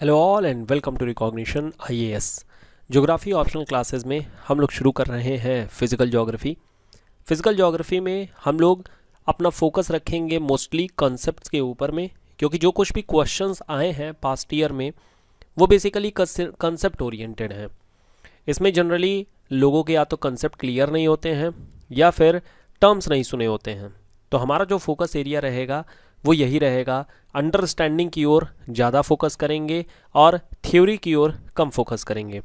hello all and welcome to recognition IAS geography optional classes में हम लोग शुरू कर रहे हैं फिज़िकल जोग्राफ़ी फिज़िकल जोग्राफ़ी में हम लोग अपना फोकस रखेंगे मोस्टली कॉन्सेप्ट्स के ऊपर में क्योंकि जो कुछ भी क्वेश्चंस आए हैं पास्ट ईयर में वो बेसिकली कंसेप्ट ओरिएंटेड हैं इसमें जनरली लोगों के या तो कंसेप्ट क्लियर नहीं होते हैं या फिर टर्म्स नहीं सुने होते हैं तो हमारा जो फोकस एरिया रहेगा वो यही रहेगा अंडरस्टैंडिंग की ओर ज़्यादा फोकस करेंगे और थ्योरी की ओर कम फोकस करेंगे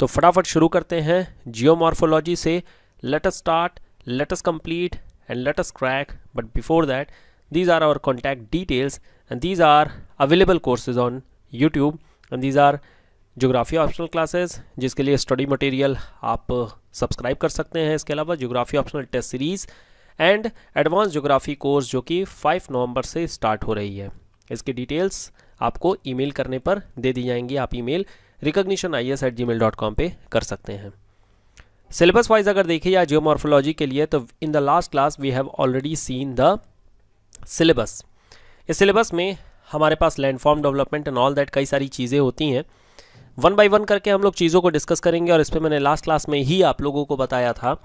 तो फटाफट शुरू करते हैं जियोमॉर्फोलॉजी से let us start let us complete and let us crack but before that these are our contact details and these are available courses on YouTube and these are geography optional classes जिसके लिए study material आप subscribe uh, कर सकते हैं इसके अलावा geography optional test series and advance geography course जो कि 5 नवंबर से स्टार्ट हो रही है इसकी डिटेल्स आपको ईमेल करने पर दे दी जाएंगी आप email recognition I S at ji mail dot com पर कर सकते हैं सिलेबस वाइज अगर देखिए या जियोमॉर्फोलॉजी के लिए तो in the last class we have already seen the syllabus इस सिलेबस में हमारे पास landform development and all that कई सारी चीज़ें होती हैं वन बाय वन करके हम लोग चीज़ों को डिस्कस करेंगे और इस पर मैंने लास्ट क्लास में ही आप लोगों को बताया था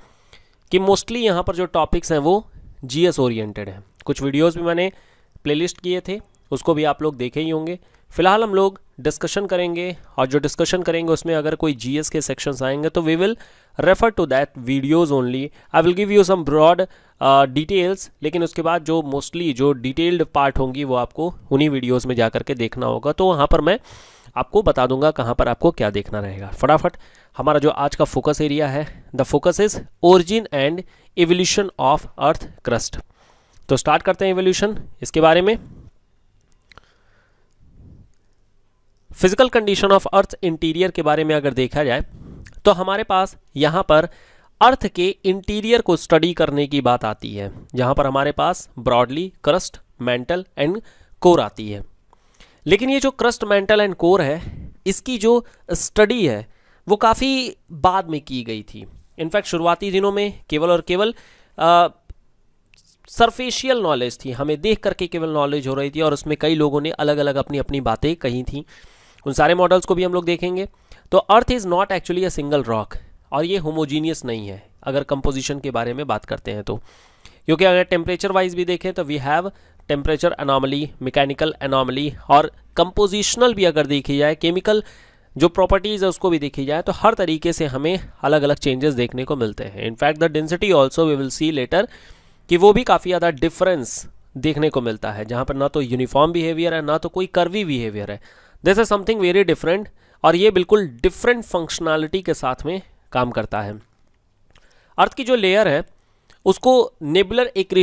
कि मोस्टली यहाँ पर जो टॉपिक्स हैं वो जीएस ओरिएंटेड हैं कुछ वीडियोस भी मैंने प्लेलिस्ट किए थे उसको भी आप लोग देखे ही होंगे फिलहाल हम लोग डिस्कशन करेंगे और जो डिस्कशन करेंगे उसमें अगर कोई जीएस के सेक्शंस आएंगे तो we will refer to that videos only I will give you some broad details लेकिन उसके बाद जो मोस्टली जो डिटेल्ड पार्ट होंगी वो आपको उन्हीं वीडियोस में जा करके देखना होगा तो वहाँ पर मैं आपको बता दूंगा कहाँ पर आपको क्या देखना रहेगा फटाफट हमारा जो आज का फोकस एरिया है the focus is origin and evolution of earth crust तो स्टार्ट करते हैं एवोल्यूशन इसके बारे में physical condition of earth interior के बारे में अगर देखा जाए तो हमारे पास यहाँ पर अर्थ के इंटीरियर को स्टडी करने की बात आती है जहां पर हमारे पास broadly crust mantle and core आती है लेकिन ये जो क्रस्ट मेंटल एंड कोर है इसकी जो स्टडी है वो काफ़ी बाद में की गई थी इनफैक्ट शुरुआती दिनों में केवल और केवल सरफेशियल नॉलेज थी हमें देख करके केवल नॉलेज हो रही थी और उसमें कई लोगों ने अलग अलग अपनी अपनी बातें कही थी उन सारे मॉडल्स को भी हम लोग देखेंगे तो earth is not actually a single rock और ये होमोजीनियस नहीं है अगर कंपोजिशन के बारे में बात करते हैं तो क्योंकि अगर टेम्परेचर वाइज भी देखें तो we have temperature anomaly mechanical anomaly और कंपोजिशनल भी अगर देखी जाए केमिकल जो प्रॉपर्टीज़ है उसको भी देखी जाए तो हर तरीके से हमें अलग अलग चेंजेस देखने को मिलते हैं in fact the density also we will see later कि वो भी काफ़ी ज़्यादा डिफरेंस देखने को मिलता है जहाँ पर ना तो यूनिफॉर्म बिहेवियर है ना तो कोई कर्वी बिहेवियर है this is something very different और ये बिल्कुल डिफरेंट फंक्शनैलिटी के साथ में काम करता है अर्थ की जो लेयर है उसको नेबुलर एक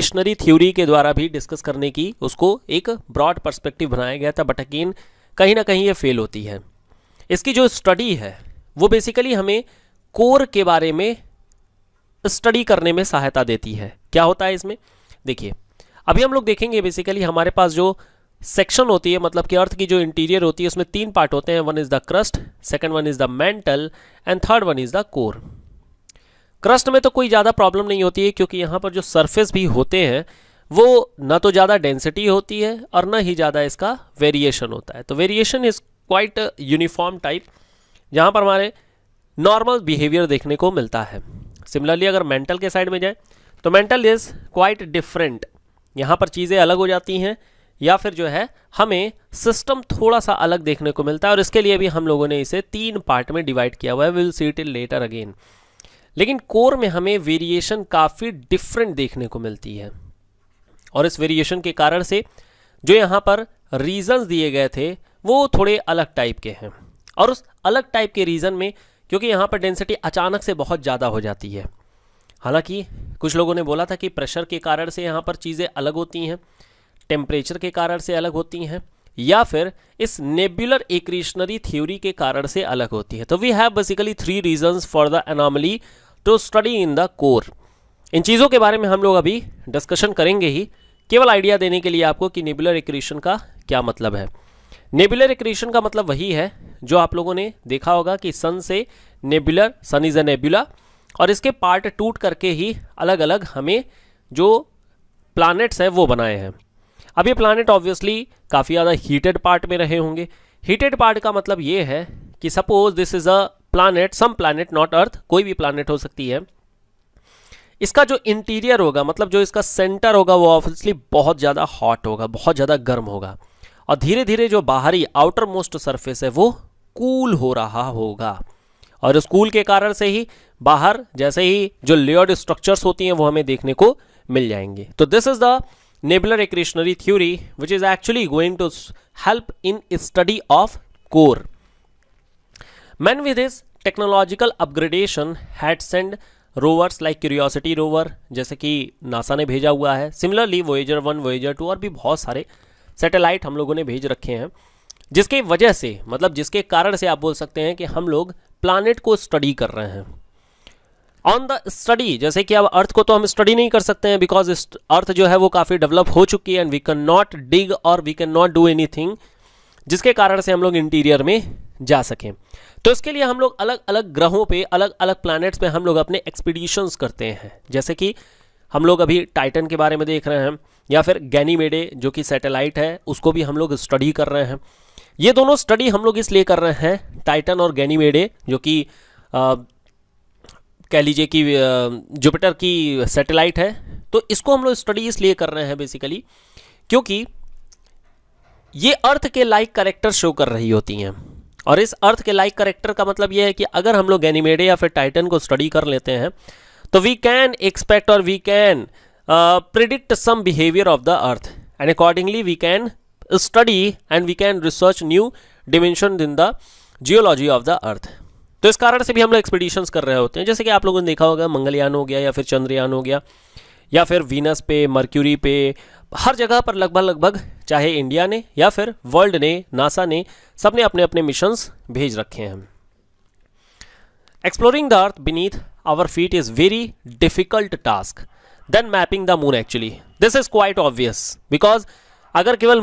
थ्योरी के द्वारा भी डिस्कस करने की उसको एक ब्रॉड पर्सपेक्टिव बनाया गया था बट अकीन कहीं ना कहीं ये फेल होती है इसकी जो स्टडी है वो बेसिकली हमें कोर के बारे में स्टडी करने में सहायता देती है क्या होता है इसमें देखिए अभी हम लोग देखेंगे बेसिकली हमारे पास जो सेक्शन होती है मतलब कि अर्थ की जो इंटीरियर होती है उसमें तीन पार्ट होते हैं one is the crust second one is the mantle and third one is the core crust में तो कोई ज़्यादा प्रॉब्लम नहीं होती है क्योंकि यहाँ पर जो सरफेस भी होते हैं वो ना तो ज़्यादा डेंसिटी होती है और ना ही ज़्यादा इसका वेरिएशन होता है तो वेरिएशन इस क्वाइट यूनिफॉर्म टाइप जहाँ पर हमारे नॉर्मल बिहेवियर देखने को मिलता है सिमिलरली अगर मेंटल के साइड में जाए तो मेंटल इज़ क्वाइट डिफरेंट यहाँ पर चीज़ें अलग हो जाती हैं या फिर जो है हमें सिस्टम थोड़ा सा अलग देखने को मिलता है और इसके लिए भी हम लोगों ने इसे तीन पार्ट में डिवाइड किया हुआ है will see it later again लेकिन कोर में हमें वेरिएशन काफ़ी डिफरेंट देखने को मिलती है और इस वेरिएशन के कारण से जो यहाँ पर रीजंस दिए गए थे वो थोड़े अलग टाइप के हैं और उस अलग टाइप के रीज़न में क्योंकि यहाँ पर डेंसिटी अचानक से बहुत ज़्यादा हो जाती है हालांकि कुछ लोगों ने बोला था कि प्रेशर के कारण से यहाँ पर चीज़ें अलग होती हैं टेम्परेचर के कारण से अलग होती हैं या फिर इस नेबुलर एकशनरी थ्योरी के कारण से अलग होती है तो we have basically three reasons for the anomaly to study in the core इन चीज़ों के बारे में हम लोग अभी डिस्कशन करेंगे ही केवल आइडिया देने के लिए आपको कि नेबुलर एक्रीशन का क्या मतलब है नेबुलर एक्रेशन का मतलब वही है जो आप लोगों ने देखा होगा कि सन से nebular sun is a nebula और इसके पार्ट टूट करके ही अलग अलग हमें जो प्लानट्स हैं वो बनाए हैं अब ये प्लानट ऑब्वियसली काफ़ी ज़्यादा हीटेड पार्ट में रहे होंगे हीटेड पार्ट का मतलब ये है कि suppose this is a planet some planet not earth कोई भी प्लानट हो सकती है इसका जो इंटीरियर होगा मतलब जो इसका सेंटर होगा वो ऑब्वियसली बहुत ज़्यादा हॉट होगा बहुत ज़्यादा गर्म होगा और धीरे धीरे जो बाहरी आउटर मोस्ट सरफेस है वो कूल हो रहा होगा और इस कूल के कारण से ही बाहर जैसे ही जो लेयर्ड स्ट्रक्चर्स होती हैं वो हमें देखने को मिल जाएंगे तो this is the nebular accretionary theory which is actually going to help in study of core man with his technological upgradation had send rovers like Curiosity rover जैसे कि नासा ने भेजा हुआ है similarly Voyager one Voyager two और भी बहुत सारे सैटेलाइट हम लोगों ने भेज रखे हैं जिसके वजह से मतलब जिसके कारण से आप बोल सकते हैं कि हम लोग प्लानट को स्टडी कर रहे हैं ऑन द स्टडी जैसे कि अब अर्थ को तो हम स्टडी नहीं कर सकते हैं बिकॉज अर्थ जो है वो काफ़ी डेवलप हो चुकी है and we can not dig और we can not do any जिसके कारण से हम लोग इंटीरियर में जा सकें तो इसके लिए हम लोग अलग अलग ग्रहों पे अलग अलग प्लैनेट्स पे हम लोग अपने एक्सपीडिशंस करते हैं जैसे कि हम लोग अभी टाइटन के बारे में देख रहे हैं या फिर गैनीमेडे जो कि सैटेलाइट है उसको भी हम लोग स्टडी कर रहे हैं ये दोनों स्टडी हम लोग इसलिए कर रहे हैं टाइटन और गैनीमेडे जो कि कह लीजिए कि जुपिटर की सैटेलाइट है तो इसको हम लोग स्टडी इसलिए कर रहे हैं बेसिकली क्योंकि ये अर्थ के लाइक करेक्टर शो कर रही होती हैं और इस अर्थ के लाइक करेक्टर का मतलब ये है कि अगर हम लोग गैनीमेडे या फिर टाइटन को स्टडी कर लेते हैं तो वी कैन एक्सपेक्ट और we can Uh, predict some behavior of the earth and accordingly we can study and we can research new dimension in the geology of the earth तो इस कारण से भी हम लोग एक्सपीडिशंस कर रहे होते हैं जैसे कि आप लोगों ने देखा होगा मंगलयान हो गया या फिर चंद्रयान हो गया या फिर वीनस पे मर्क्यूरी पे हर जगह पर लगभग लगभग चाहे इंडिया ने या फिर वर्ल्ड ने नासा ने सब ने अपने अपने मिशंस भेज रखे हैं exploring the earth beneath our feet is very difficult task then mapping the moon actually this is quite obvious because अगर केवल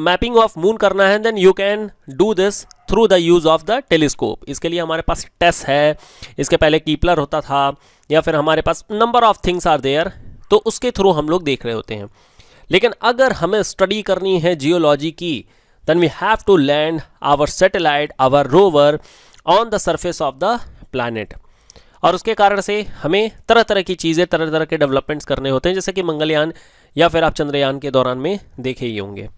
मैपिंग ऑफ मून करना है then you can do this through the use of the telescope इसके लिए हमारे पास टेस है इसके पहले कीपलर होता था या फिर हमारे पास number of things are there तो उसके थ्रू हम लोग देख रहे होते हैं लेकिन अगर हमें स्टडी करनी है जियोलॉजी की then we have to land our satellite our rover on the surface of the planet और उसके कारण से हमें तरह तरह की चीज़ें तरह तरह के डेवलपमेंट्स करने होते हैं जैसे कि मंगलयान या फिर आप चंद्रयान के दौरान में देखे ही होंगे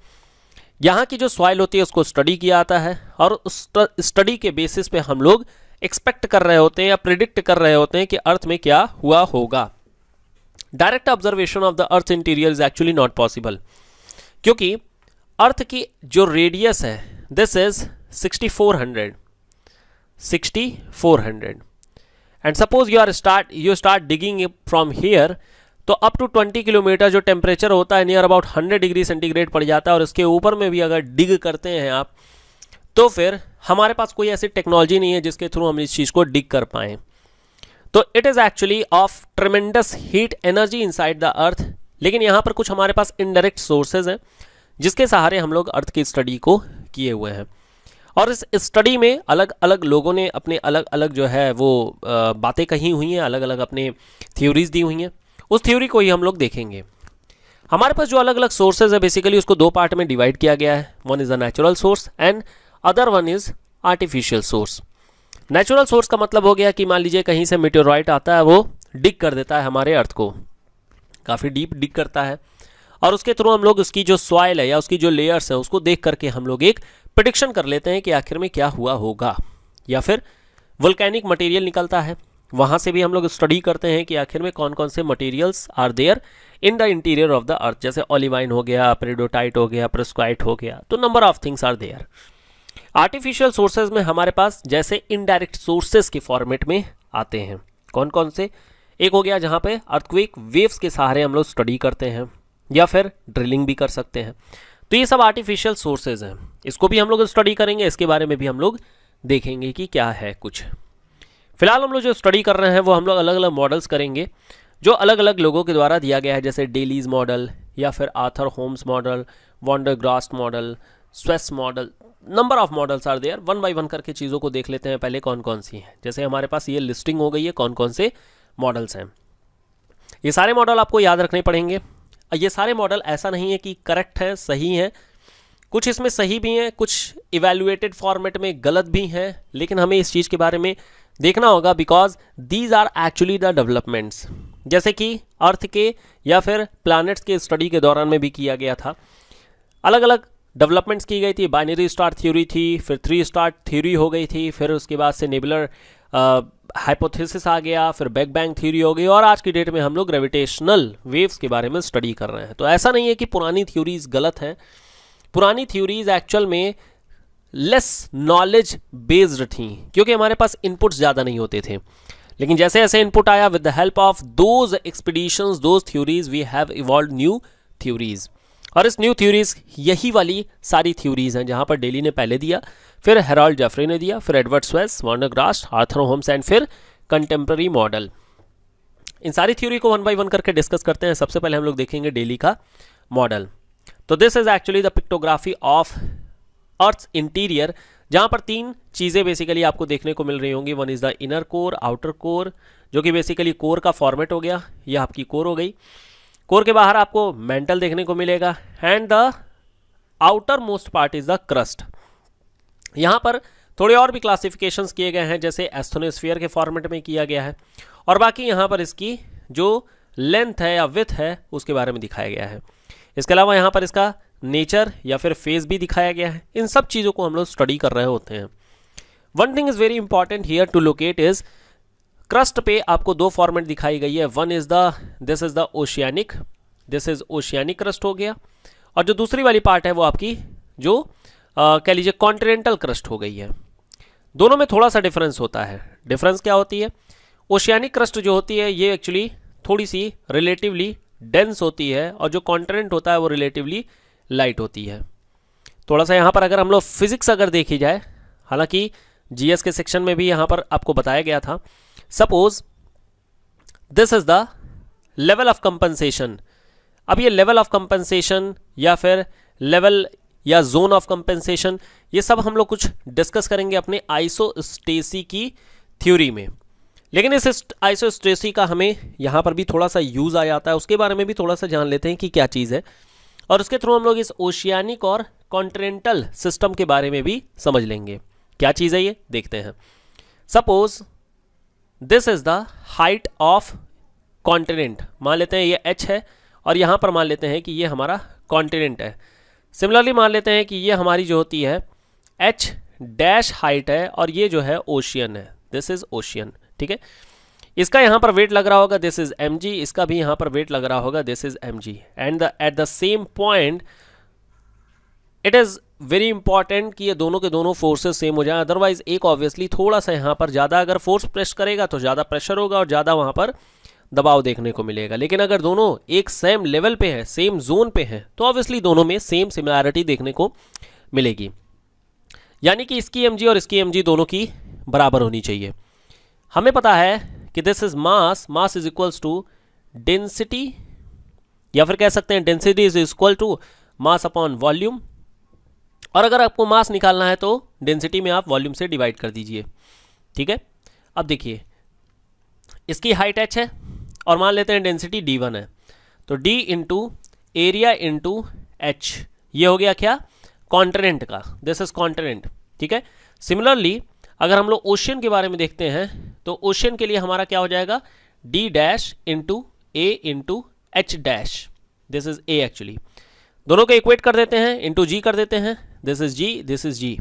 यहाँ की जो सॉइल होती है उसको स्टडी किया जाता है और उस स्टडी के बेसिस पे हम लोग एक्सपेक्ट कर रहे होते हैं या प्रिडिक्ट कर रहे होते हैं कि अर्थ में क्या हुआ होगा direct observation of the earth interior is actually not possible क्योंकि अर्थ की जो रेडियस है this is four hundred and suppose you are start you start digging from here तो अप टू 20 किलोमीटर जो टेम्परेचर होता है नियर अबाउट 100 डिग्री सेंटीग्रेड पड़ जाता है और इसके ऊपर में भी अगर डिग करते हैं आप तो फिर हमारे पास कोई ऐसी टेक्नोलॉजी नहीं है जिसके थ्रू हम इस चीज़ को डिग कर पाएँ तो it is actually of tremendous heat energy inside the earth लेकिन यहाँ पर कुछ हमारे पास इनडायरेक्ट सोर्सेज हैं जिसके सहारे हम लोग अर्थ की स्टडी को किए हुए हैं और इस स्टडी में अलग अलग लोगों ने अपने अलग अलग जो है वो बातें कही हुई हैं अलग अलग अपने थ्योरीज़ दी हुई हैं उस थ्योरी को ही हम लोग देखेंगे हमारे पास जो अलग अलग सोर्सेज है बेसिकली उसको दो पार्ट में डिवाइड किया गया है one is a natural source and other one is artificial source natural source का मतलब हो गया कि मान लीजिए कहीं से मिट्योराइट आता है वो डिग कर देता है हमारे अर्थ को काफ़ी डीप डिग करता है और उसके थ्रू हम लोग उसकी जो सॉइल है या उसकी जो लेयर्स है उसको देख करके हम लोग एक प्रडिक्शन कर लेते हैं कि आखिर में क्या हुआ होगा या फिर वल्कैनिक मटेरियल निकलता है वहाँ से भी हम लोग स्टडी करते हैं कि आखिर में कौन कौन से materials are there in the interior of the earth जैसे ऑलिवाइन हो गया प्रेडोटाइट हो गया प्रस्क्वाइट हो गया तो number of things are there artificial sources में हमारे पास जैसे इनडायरेक्ट सोर्सेज के फॉर्मेट में आते हैं कौन कौन से एक हो गया जहाँ पे अर्थक्वेक वेव्स के सहारे हम लोग स्टडी करते हैं या फिर ड्रिलिंग भी कर सकते हैं तो ये सब आर्टिफिशियल सोर्सेज हैं इसको भी हम लोग स्टडी करेंगे इसके बारे में भी हम लोग देखेंगे कि क्या है कुछ फिलहाल हम लोग जो स्टडी कर रहे हैं वो हम लोग अलग अलग मॉडल्स करेंगे जो अलग अलग लोगों के द्वारा दिया गया है जैसे डेलीज मॉडल या फिर Arthur Holmes model van der Gracht model Suess model number of models are there one by one करके चीज़ों को देख लेते हैं पहले कौन कौन सी हैं जैसे हमारे पास ये लिस्टिंग हो गई है कौन कौन से मॉडल्स हैं ये सारे मॉडल आपको याद रखने पड़ेंगे ये सारे मॉडल ऐसा नहीं है कि करेक्ट हैं सही हैं कुछ इसमें सही भी हैं कुछ इवेलुएटेड फॉर्मेट में गलत भी हैं लेकिन हमें इस चीज़ के बारे में देखना होगा because these are actually the developments जैसे कि अर्थ के या फिर प्लानट्स के स्टडी के दौरान में भी किया गया था अलग अलग डेवलपमेंट्स की गई थी बाइनरी स्टार थ्योरी थी फिर थ्री स्टार थ्योरी हो गई थी फिर उसके बाद से नेबुलर हाइपोथेसिस आ गया फिर बैक बैंग थ्योरी हो गई और आज की डेट में हम लोग ग्रेविटेशनल वेव्स के बारे में स्टडी कर रहे हैं तो ऐसा नहीं है कि पुरानी थ्योरीज गलत हैं पुरानी थ्योरीज एक्चुअल में लेस नॉलेज बेस्ड थी क्योंकि हमारे पास इनपुट्स ज़्यादा नहीं होते थे लेकिन जैसे ऐसे इनपुट आया with the help of those expeditions those theories we have evolve new theories और इस न्यू थ्योरीज यही वाली सारी थ्योरीज हैं जहां पर डेली ने पहले दिया फिर हेराल्ड जेफरी ने दिया फिर Edward Suess van der Gracht Arthur Holmes and फिर कंटेम्प्रेरी मॉडल इन सारी थ्योरी को वन बाई वन करके डिस्कस करते हैं सबसे पहले हम लोग देखेंगे डेली का मॉडल तो this is actually the pictography of earth interior जहां पर तीन चीज़ें बेसिकली आपको देखने को मिल रही होंगी one is the inner core outer core जो कि बेसिकली कोर का फॉर्मेट हो गया यह आपकी कोर हो गई कोर के बाहर आपको मेंटल देखने को मिलेगा and the outer most part is the crust यहाँ पर थोड़े और भी क्लासिफिकेशन किए गए हैं जैसे एस्थोनोस्फियर के फॉर्मेट में किया गया है और बाकी यहाँ पर इसकी जो लेंथ है या विथ है उसके बारे में दिखाया गया है इसके अलावा यहाँ पर इसका नेचर या फिर फेस भी दिखाया गया है इन सब चीज़ों को हम लोग स्टडी कर रहे होते हैं one thing is very important here to locate is crust पे आपको दो फॉर्मेट दिखाई गई है one is the this is the oceanic this is oceanic crust हो गया और जो दूसरी वाली पार्ट है वो आपकी जो कह लीजिए कॉन्टिनेंटल क्रस्ट हो गई है दोनों में थोड़ा सा डिफरेंस होता है डिफरेंस क्या होती है ओशियानिक क्रस्ट जो होती है ये एक्चुअली थोड़ी सी रिलेटिवली डेंस होती है और जो कॉन्टिनेंट होता है वो रिलेटिवली लाइट होती है थोड़ा सा यहाँ पर अगर हम लोग फिजिक्स अगर देखी जाए हालांकि जीएस के सेक्शन में भी यहाँ पर आपको बताया गया था suppose this is the level of compensation अब ये लेवल ऑफ कंपनसेशन या फिर लेवल या जोन ऑफ कंपेंसेशन ये सब हम लोग कुछ डिस्कस करेंगे अपने आइसोस्टेसी की थ्योरी में लेकिन इस आइसोस्टेसी का हमें यहाँ पर भी थोड़ा सा यूज़ आ जाता है उसके बारे में भी थोड़ा सा जान लेते हैं कि क्या चीज़ है और उसके थ्रू हम लोग इस ओशियानिक और कॉन्टिनेंटल सिस्टम के बारे में भी समझ लेंगे क्या चीज़ है ये देखते हैं suppose this is the height of continent मान लेते हैं ये एच है और यहाँ पर मान लेते हैं कि ये हमारा कॉन्टिनेंट है सिमिलरली मान लेते हैं कि ये हमारी जो होती है एच डैश हाइट है और ये जो है ओशियन है दिस इज ओशियन ठीक है इसका यहाँ पर वेट लग रहा होगा दिस इज एम इसका भी यहाँ पर वेट लग रहा होगा this is M and the at the same point it is very important कि ये दोनों के दोनों फोर्सेस सेम हो जाएं अदरवाइज एक ऑब्वियसली थोड़ा सा यहाँ पर ज़्यादा अगर फोर्स प्रेस करेगा तो ज़्यादा प्रेशर होगा और ज़्यादा वहां पर दबाव देखने को मिलेगा लेकिन अगर दोनों एक सेम लेवल पे है सेम जोन पे हैं तो ऑब्वियसली दोनों में सेम सिमिलैरिटी देखने को मिलेगी यानी कि इसकी एम और इसकी एम दोनों की बराबर होनी चाहिए हमें पता है कि this is mass mass is equals to density या फिर कह सकते हैं density is equal to mass upon volume और अगर आपको मास निकालना है तो डेंसिटी में आप वॉल्यूम से डिवाइड कर दीजिए ठीक है अब देखिए इसकी हाइट एच है और मान लेते हैं डेंसिटी डी वन है तो D into area into H ये हो गया क्या कॉन्टिनेंट का दिस इज कॉन्टिनेंट ठीक है सिमिलरली अगर हम लोग ओशियन के बारे में देखते हैं तो ओशियन के लिए हमारा क्या हो जाएगा D dash into A into H dash this is A actually दोनों को इक्वेट कर देते हैं इंटू जी कर देते हैं this is G this is G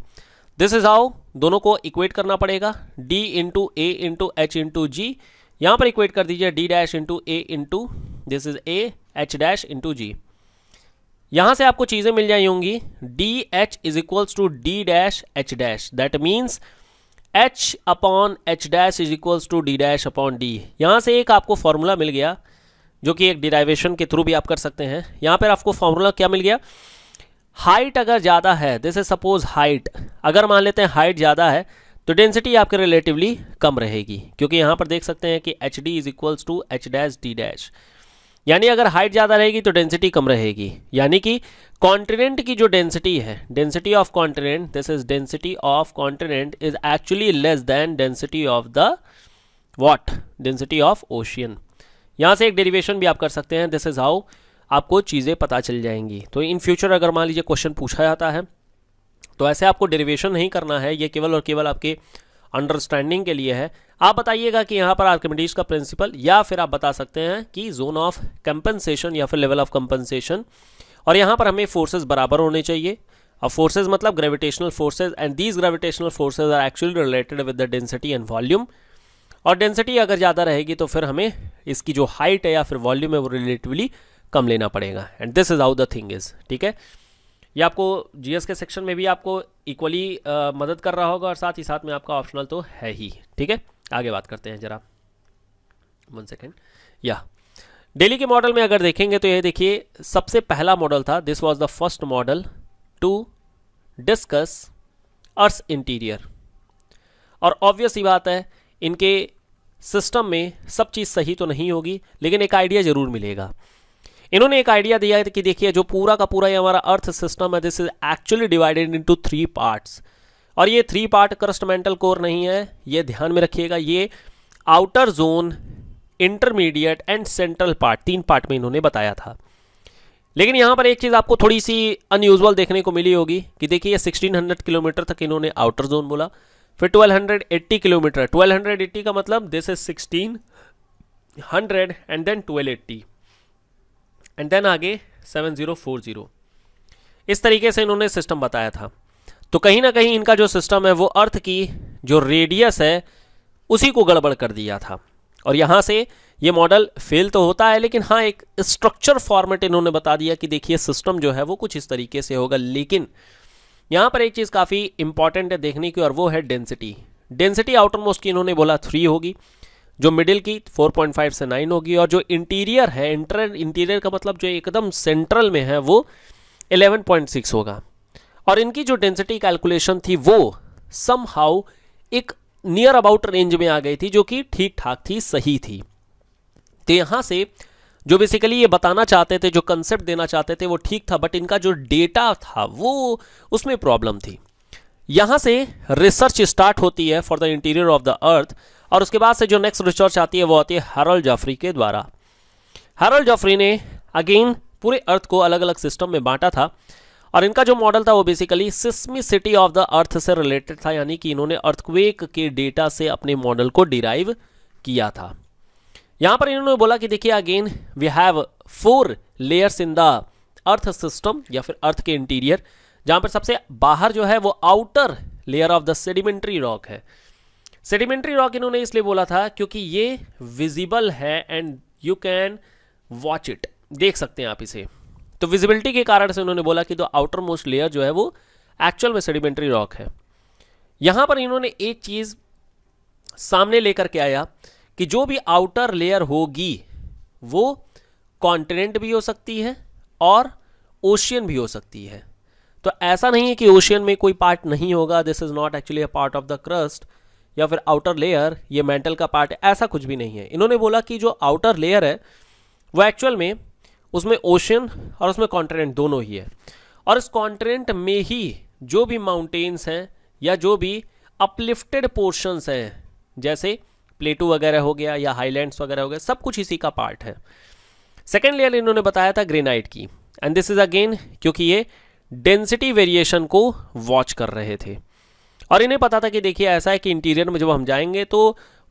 this is how दोनों को इक्वेट करना पड़ेगा D into A into H into G यहाँ पर इक्वेट कर दीजिए D dash into A into this is A H dash into G यहां से आपको चीज़ें मिल जाई होंगी D H is equals to D dash H dash that means H upon H dash is equals to D dash upon D यहां से एक आपको फॉर्मूला मिल गया जो कि एक डिराइवेशन के थ्रू भी आप कर सकते हैं यहां पर आपको फॉर्मूला क्या मिल गया हाइट अगर ज़्यादा है दिस इज सपोज हाइट अगर मान लेते हैं हाइट ज़्यादा है तो डेंसिटी आपके रिलेटिवली कम रहेगी क्योंकि यहाँ पर देख सकते हैं कि H D is equals to H dash D dash यानी अगर हाइट ज़्यादा रहेगी तो डेंसिटी कम रहेगी यानी कि कॉन्टिनेंट की जो डेंसिटी है density of continent this is density of continent is actually less than density of the what density of ocean यहाँ से एक डेरिवेशन भी आप कर सकते हैं दिस इज हाउ आपको चीज़ें पता चल जाएंगी तो इन फ्यूचर अगर मान लीजिए क्वेश्चन पूछा जाता है तो ऐसे आपको डेरिवेशन नहीं करना है ये केवल और केवल आपके अंडरस्टैंडिंग के लिए है आप बताइएगा कि यहाँ पर आर्कमिडीज का प्रिंसिपल या फिर आप बता सकते हैं कि जोन ऑफ कंपनसेशन या फिर लेवल ऑफ कंपनसेशन और यहाँ पर हमें फोर्सेज बराबर होने चाहिए अब फोर्सेज मतलब gravitational forces and these gravitational forces are actually related with the density and volume और डेंसिटी अगर ज़्यादा रहेगी तो फिर हमें इसकी जो हाइट है या फिर वॉल्यूम है वो रिलेटिवली कम लेना पड़ेगा and this is how the thing is ठीक है ये आपको जीएस के सेक्शन में भी आपको इक्वली मदद कर रहा होगा और साथ ही साथ में आपका ऑप्शनल तो है ही ठीक है आगे बात करते हैं जरा वन सेकेंड या डेली के मॉडल में अगर देखेंगे तो ये देखिए सबसे पहला मॉडल था this was the first model to discuss earth interior और ऑब्वियस ही बात है इनके सिस्टम में सब चीज़ सही तो नहीं होगी लेकिन एक आइडिया ज़रूर मिलेगा इन्होंने एक आइडिया दिया कि देखिए जो पूरा का पूरा ये हमारा अर्थ सिस्टम है this is actually divided into three parts और ये थ्री पार्ट क्रस्टमेंटल कोर नहीं है ये ध्यान में रखिएगा ये outer zone intermediate and central part तीन पार्ट में इन्होंने बताया था लेकिन यहाँ पर एक चीज़ आपको थोड़ी सी अनयूजल देखने को मिली होगी कि देखिए सिक्सटीन हंड्रेड किलोमीटर तक इन्होंने आउटर जोन बोला फिर twelve hundred eighty kilometre twelve hundred eighty का मतलब this is sixteen hundred and then twelve eighty and then आगे सेवन ज़ीरो फोर ज़ीरो इस तरीके से इन्होंने सिस्टम बताया था तो कहीं ना कहीं इनका जो सिस्टम है वो अर्थ की जो रेडियस है उसी को गड़बड़ कर दिया था और यहाँ से ये मॉडल फेल तो होता है लेकिन हाँ एक स्ट्रक्चर फॉर्मेट इन्होंने बता दिया कि देखिए सिस्टम जो है वो कुछ इस तरीके से होगा लेकिन यहाँ पर एक चीज़ काफ़ी इंपॉर्टेंट है देखने की और वो है डेंसिटी डेंसिटी आउटर मोस्ट की इन्होंने बोला थ्री होगी जो मिडिल की 4.5 से 9 होगी और जो इंटीरियर है इंटर इंटीरियर का मतलब जो एकदम सेंट्रल में है वो 11.6 होगा और इनकी जो डेंसिटी कैलकुलेशन थी वो सम हाउ एक नियर अबाउट रेंज में आ गई थी जो कि ठीक ठाक थी सही थी तो यहाँ से जो बेसिकली ये बताना चाहते थे जो कंसेप्ट देना चाहते थे वो ठीक था बट इनका जो डेटा था वो उसमें प्रॉब्लम थी यहाँ से रिसर्च स्टार्ट होती है for the interior of the earth और उसके बाद से जो नेक्स्ट रिसर्च आती है वो आती है हरल जाफरी के द्वारा हरल जाफरी ने अगेन पूरे अर्थ को अलग अलग सिस्टम में बांटा था और इनका जो मॉडल था वो basically city of the earth से रिलेटेड था यानी कि इन्होंने अर्थक्वेक के डेटा से अपने मॉडल को डिराइव किया था यहाँ पर इन्होंने बोला कि देखिए again we have four layers in the earth system या फिर अर्थ के इंटीरियर जहाँ पर सबसे बाहर जो है वो outer layer of the sedimentary rock है सेडिमेंट्री रॉक इन्होंने इसलिए बोला था क्योंकि ये विजिबल है and you can watch it देख सकते हैं आप इसे तो विजिबिलिटी के कारण से उन्होंने बोला कि दो आउटर मोस्ट लेयर जो है वो एक्चुअल में सेडिमेंट्री रॉक है यहां पर इन्होंने एक चीज़ सामने लेकर के आया कि जो भी आउटर लेयर होगी वो कॉन्टिनेंट भी हो सकती है और ओशियन भी हो सकती है तो ऐसा नहीं है कि ओशियन में कोई पार्ट नहीं होगा this is not actually a part of the crust या फिर आउटर लेयर ये मेंटल का पार्ट है ऐसा कुछ भी नहीं है इन्होंने बोला कि जो आउटर लेयर है वो एक्चुअल में उसमें ओशन और उसमें कॉन्टिनेंट दोनों ही है और इस कॉन्टिनेंट में ही जो भी माउंटेन्स हैं या जो भी अपलिफ्टेड पोर्शंस हैं जैसे प्लेटो वगैरह हो गया या हाईलैंड्स वगैरह हो गया सब कुछ इसी का पार्ट है सेकेंड लेयर इन्होंने बताया था ग्रेनाइट की एंड दिस इज अगेन क्योंकि ये डेंसिटी वेरिएशन को वॉच कर रहे थे और इन्हें पता था कि देखिए ऐसा है कि इंटीरियर में जब हम जाएंगे तो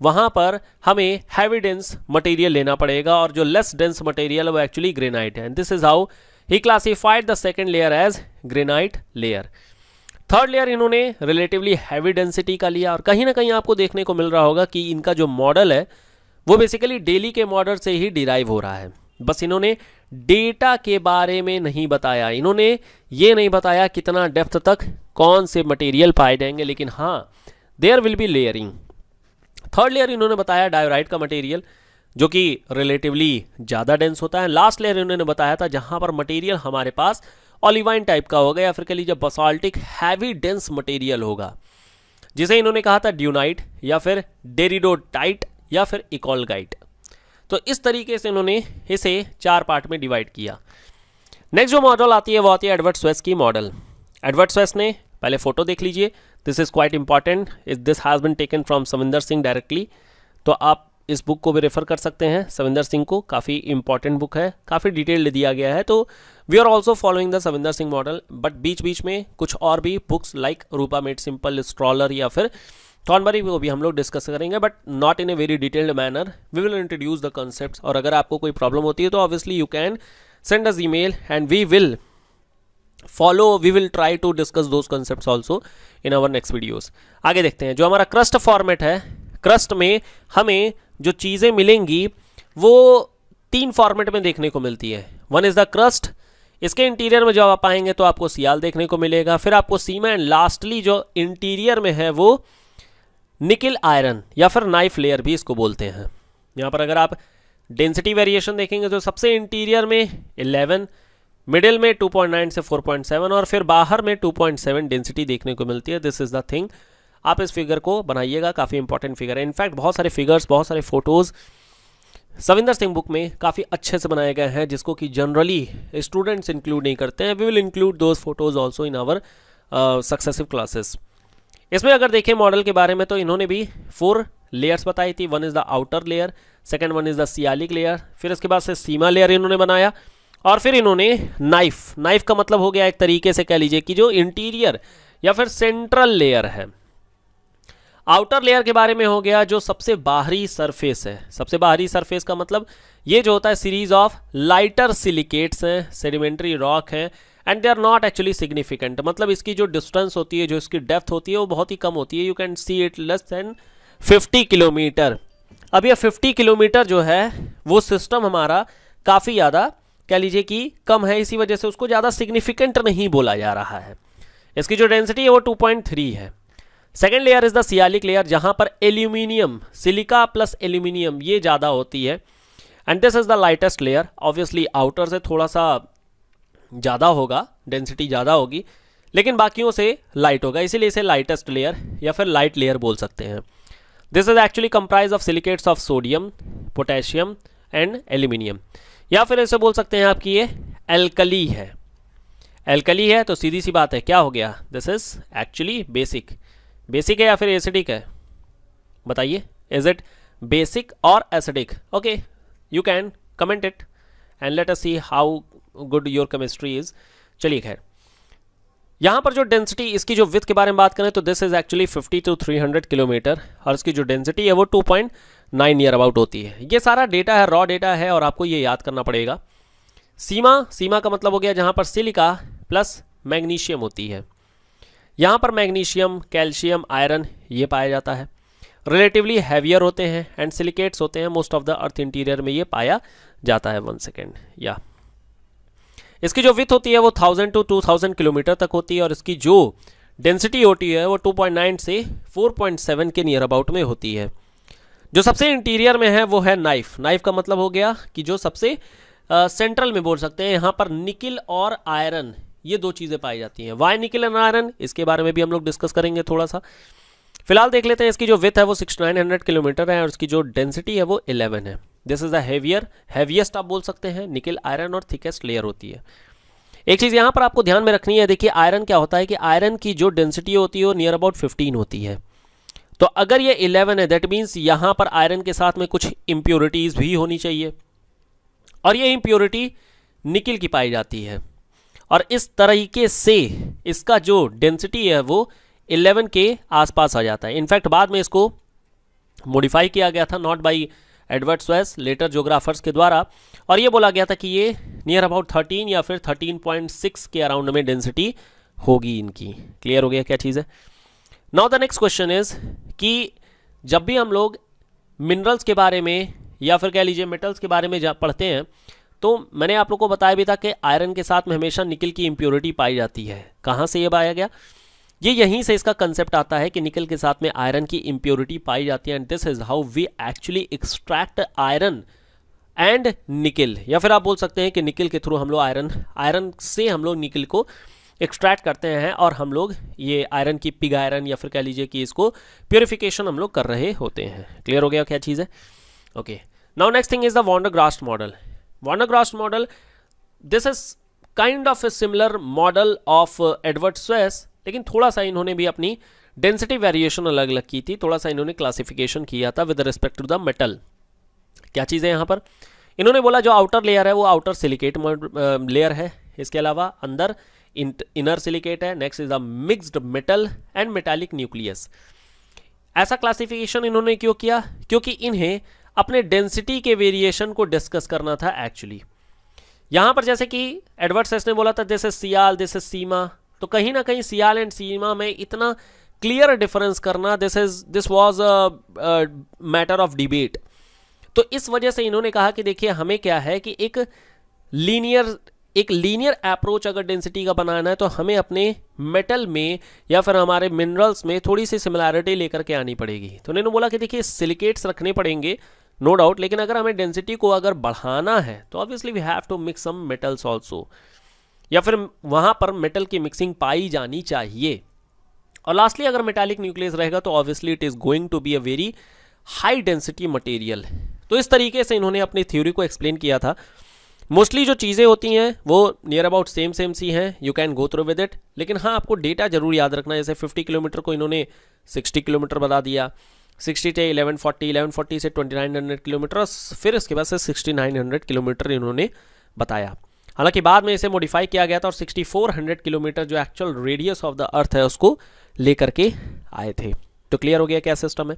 वहाँ पर हमें हैवी डेंस मटेरियल लेना पड़ेगा और जो लेस डेंस मटेरियल वो एक्चुअली ग्रेनाइट है this is how he classified the second layer as granite layer third layer इन्होंने रिलेटिवली हैवी डेंसिटी का लिया और कहीं ना कहीं आपको देखने को मिल रहा होगा कि इनका जो मॉडल है वो बेसिकली डेली के मॉडल से ही डिराइव हो रहा है बस इन्होंने डेटा के बारे में नहीं बताया इन्होंने ये नहीं बताया कितना डेप्थ तक कौन से मटेरियल पाए जाएंगे लेकिन हाँ there will be layering third layer इन्होंने बताया डायोराइट का मटेरियल जो कि रिलेटिवली ज़्यादा डेंस होता है लास्ट लेयर इन्होंने बताया था जहाँ पर मटेरियल हमारे पास ऑलिवाइन टाइप का होगा या फिर कह लीजिए बसाल्टिक हैवी डेंस मटेरियल होगा जिसे इन्होंने कहा था ड्यूनाइट या फिर डेरिडोटाइट या फिर इकोलगाइट तो इस तरीके से इन्होंने इसे चार पार्ट में डिवाइड किया नेक्स्ट जो मॉडल आती है वो आती है एडवर्ड स्वेस की मॉडल एडवर्ड स्वेस ने पहले फोटो देख लीजिए this is quite important is this has been taken from Savinder Singh directly तो आप इस बुक को भी रेफर कर सकते हैं सविंदर सिंह को काफ़ी इंपॉर्टेंट बुक है काफ़ी डिटेल दिया गया है तो we are also following the Savinder Singh model but बीच बीच में कुछ और भी books like Rupa made simple Strahler या फिर थॉनबरी वो भी हम लोग डिस्कस करेंगे but not in a very detailed manner we will introduce the concept और अगर आपको कोई प्रॉब्लम होती है तो obviously you can send us mail and we will follow we will try to discuss those concept also in our next videos आगे देखते हैं जो हमारा क्रस्ट फॉर्मेट है क्रस्ट में हमें जो चीज़ें मिलेंगी वो तीन फॉर्मेट में देखने को मिलती है वन इज़ द क्रस्ट इसके इंटीरियर में जब आप आएंगे तो आपको सियाल देखने को मिलेगा फिर आपको सीमा एंड लास्टली जो इंटीरियर में है वो निकिल आयरन या फिर नाइफ लेयर भी इसको बोलते हैं यहाँ पर अगर आप डेंसिटी वेरिएशन देखेंगे तो सबसे इंटीरियर में 11 मिडिल में 2.9 से 4.7 और फिर बाहर में 2.7 डेंसिटी देखने को मिलती है दिस इज़ द थिंग आप इस फिगर को बनाइएगा काफ़ी इंपॉर्टेंट फिगर है इनफैक्ट बहुत सारे फिगर्स बहुत सारे फोटोज़ सविंदर सिंह बुक में काफ़ी अच्छे से बनाए गए हैं जिसको कि जनरली स्टूडेंट्स इंक्लूड नहीं करते हैं we will include those photos also in our successive classes इसमें अगर देखें मॉडल के बारे में तो इन्होंने भी फोर लेयर्स बताई थी one is the outer layer second one is the sialic layer फिर इसके बाद से सीमा लेयर इन्होंने बनाया और फिर इन्होंने नाइफ नाइफ का मतलब हो गया एक तरीके से कह लीजिए कि जो इंटीरियर या फिर सेंट्रल लेयर है आउटर लेयर के बारे में हो गया जो सबसे बाहरी सरफेस है सबसे बाहरी सरफेस का मतलब ये जो होता है सीरीज ऑफ लाइटर सिलिकेट्स हैं सेडिमेंट्री रॉक हैं and they are not actually significant मतलब इसकी जो डिस्टेंस होती है जो इसकी डेप्थ होती है वो बहुत ही कम होती है you can see it less than 50 kilometre अब ये 50 किलोमीटर जो है वो सिस्टम हमारा काफ़ी ज़्यादा कह लीजिए कि कम है इसी वजह से उसको ज़्यादा सिग्निफिकेंट नहीं बोला जा रहा है इसकी जो डेंसिटी है वो 2.3 है second layer is the sialic layer जहाँ पर एल्यूमिनियम सिलिका प्लस एल्यूमिनियम ये ज़्यादा होती है and this is the lightest layer obviously outer से थोड़ा सा ज़्यादा होगा डेंसिटी ज़्यादा होगी लेकिन बाकियों से लाइट होगा इसीलिए इसे लाइटेस्ट लेयर या फिर लाइट लेयर बोल सकते हैं this is actually comprise of silicates of sodium potassium and aluminium या फिर ऐसे बोल सकते हैं आपकी ये एल्कली है एल्कली है तो सीधी सी बात है क्या हो गया this is actually basic basic है या फिर एसिडिक है बताइए इज इट बेसिक और acidic okay you can comment it and let us see how good your chemistry is चलिए खैर यहाँ पर जो डेंसिटी इसकी जो विथ के बारे में बात करें तो this is actually 50 to 300 kilometre और इसकी जो डेंसिटी है वो 2.9 ईयर अबाउट होती है ये सारा डेटा है रॉ डेटा है और आपको ये याद करना पड़ेगा सीमा सीमा का मतलब हो गया जहाँ पर सिलिका प्लस मैग्नीशियम होती है यहाँ पर मैग्नीशियम कैल्शियम आयरन ये पाया जाता है रिलेटिवली हैवियर होते हैं एंड सिलिकेट्स होते हैं most of the earth interior में ये पाया जाता है वन सेकेंड या इसकी जो विथ होती है वो thousand to two thousand kilometre तक होती है और इसकी जो डेंसिटी होती है वो टू पॉइंट नाइन से फोर पॉइंट सेवन के नियर अबाउट में होती है जो सबसे इंटीरियर में है वो है नाइफ नाइफ का मतलब हो गया कि जो सबसे सेंट्रल में बोल सकते हैं यहाँ पर निकिल और आयरन ये दो चीज़ें पाई जाती हैं वाई निकिल एंड आयरन इसके बारे में भी हम लोग डिस्कस करेंगे थोड़ा सा फिलहाल देख लेते हैं इसकी जो विथ है वो सिक्स नाइन हंड्रेड किलोमीटर है और इसकी जो डेंसिटी है वो इलेवन है दिस इज द हैवियस्ट आप बोल सकते हैं निकिल आयरन और थिकेस्ट लेयर होती है एक चीज़ यहां पर आपको ध्यान में रखनी है देखिए आयरन क्या होता है कि आयरन की जो डेंसिटी होती है वो नियर अबाउट 15 होती है तो अगर ये 11 है दैट मीन्स यहां पर आयरन के साथ में कुछ इंप्योरिटीज भी होनी चाहिए और ये इंप्योरिटी निकिल की पाई जाती है और इस तरीके से इसका जो डेंसिटी है वो 11 के आसपास आ जाता है इनफैक्ट बाद में इसको मॉडिफाई किया गया था not by Edward Suess later geographers के द्वारा और ये बोला गया था कि ये नियर अबाउट थर्टीन या फिर थर्टीन पॉइंट सिक्स के अराउंड में डेंसिटी होगी इनकी क्लियर हो गया क्या चीज़ है now the next question is कि जब भी हम लोग मिनरल्स के बारे में या फिर कह लीजिए मेटल्स के बारे में पढ़ते हैं तो मैंने आप लोग को बताया भी था कि आयरन के साथ में हमेशा निकल की इम्प्योरिटी पाई जाती है कहाँ से ये पाया गया ये यहीं से इसका कंसेप्ट आता है कि निकल के साथ में आयरन की इम्प्योरिटी पाई जाती है and this is how we actually extract iron and nickel या फिर आप बोल सकते हैं कि निकल के थ्रू हम लोग आयरन आयरन से हम लोग निकल को एक्सट्रैक्ट करते हैं और हम लोग ये आयरन की पिग आयरन या फिर कह लीजिए कि इसको प्योरिफिकेशन हम लोग कर रहे होते हैं क्लियर हो गया क्या चीज़ है okay now next thing is the van der Gracht model van der Gracht model this is kind of a similar model of Edward Suess लेकिन थोड़ा सा इन्होंने भी अपनी डेंसिटी वेरिएशन अलग अलग की थी थोड़ा सा इन्होंने क्लासिफिकेशन किया था with respect to the metal क्या चीज़ है यहाँ पर इन्होंने बोला जो आउटर लेयर है वो आउटर सिलिकेट लेयर है इसके अलावा अंदर इनर सिलिकेट है next is the mixed metal and metallic nucleus ऐसा क्लासिफिकेशन इन्होंने क्यों किया क्योंकि इन्हें अपने डेंसिटी के वेरिएशन को डिस्कस करना था एक्चुअली यहां पर जैसे कि एडवर्ड सेस ने बोला था this is sial this is sima तो कहीं ना कहीं सियाल एंड सीमा में इतना क्लियर डिफरेंस करना this is this was a matter of debate तो इस वजह से इन्होंने कहा कि देखिए हमें क्या है कि एक लीनियर एक लीनियर अप्रोच अगर डेंसिटी का बनाना है तो हमें अपने मेटल में या फिर हमारे मिनरल्स में थोड़ी सी सिमिलैरिटी लेकर के आनी पड़ेगी तो उन्होंने बोला कि देखिए सिलिकेट्स रखने पड़ेंगे नो no डाउट लेकिन अगर हमें डेंसिटी को अगर बढ़ाना है तो obviously we have to mix some metals also या फिर वहाँ पर मेटल की मिक्सिंग पाई जानी चाहिए और लास्टली अगर मेटालिक न्यूक्लियस रहेगा तो obviously it is going to be a very high density material तो इस तरीके से इन्होंने अपनी थ्योरी को एक्सप्लेन किया था मोस्टली जो चीज़ें होती हैं वो नियर अबाउट सेम सेम सी हैं you can go through with it लेकिन हाँ आपको डेटा जरूर याद रखना जैसे 50 किलोमीटर को इन्होंने 60 किलोमीटर बता दिया 60 से 1140 1140 से 2900 किलोमीटर और फिर इसके बाद से 6900 किलोमीटर इन्होंने बताया हालांकि बाद में इसे मॉडिफाई किया गया था और 6400 किलोमीटर जो actual radius of the earth है उसको लेकर के आए थे तो क्लियर हो गया क्या सिस्टम है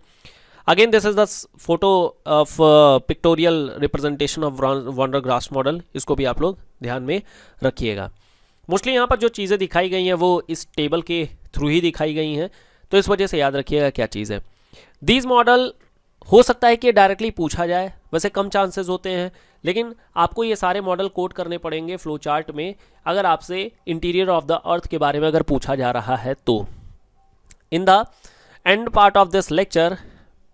again this is the photo of pictorial representation of van der Gracht model इसको भी आप लोग ध्यान में रखिएगा मोस्टली यहाँ पर जो चीज़ें दिखाई गई हैं वो इस टेबल के थ्रू ही दिखाई गई हैं तो इस वजह से याद रखिएगा क्या चीज़ है दीज मॉडल हो सकता है कि डायरेक्टली पूछा जाए वैसे कम चांसेस होते हैं लेकिन आपको ये सारे मॉडल कोट करने पड़ेंगे फ्लो चार्ट में अगर आपसे इंटीरियर ऑफ द अर्थ के बारे में अगर पूछा जा रहा है तो in the end part of this lecture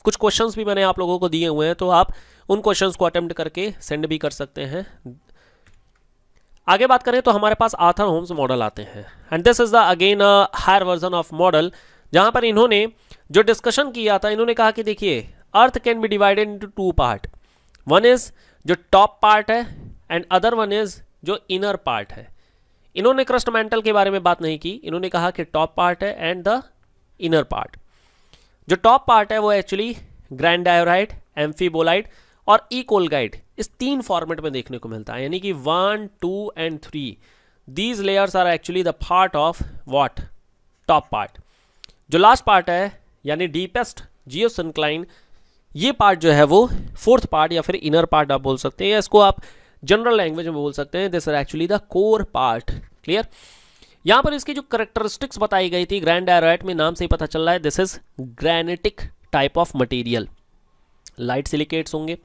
कुछ क्वेश्चंस भी मैंने आप लोगों को दिए हुए हैं तो आप उन क्वेश्चंस को अटेम्प्ट करके सेंड भी कर सकते हैं आगे बात करें तो हमारे पास आथर होम्स मॉडल आते हैं and this is the again a higher version of model जहां पर इन्होंने जो डिस्कशन किया था इन्होंने कहा कि देखिए earth can be divided into two part one is जो टॉप पार्ट है एंड अदर वन इज जो इनर पार्ट है इन्होंने क्रस्ट मेंटल के बारे में बात नहीं की इन्होंने कहा कि टॉप पार्ट है एंड द इनर पार्ट जो टॉप पार्ट है वो एक्चुअली ग्रैंड डायोराइट एम्फीबोलाइट और ई कोलगाइड इस तीन फॉर्मेट में देखने को मिलता है यानी कि one two and three these layers are actually the part of what top part जो लास्ट पार्ट है यानी डीपेस्ट जियोसनक्लाइन ये पार्ट जो है वो फोर्थ पार्ट या फिर इनर पार्ट आप बोल सकते हैं या इसको आप जनरल लैंग्वेज में बोल सकते हैं this are actually the core part clear यहाँ पर इसकी जो करेक्टरिस्टिक्स बताई गई थी ग्रैंड एरोट में नाम से ही पता चल रहा है this is granitic type of material light silicates होंगे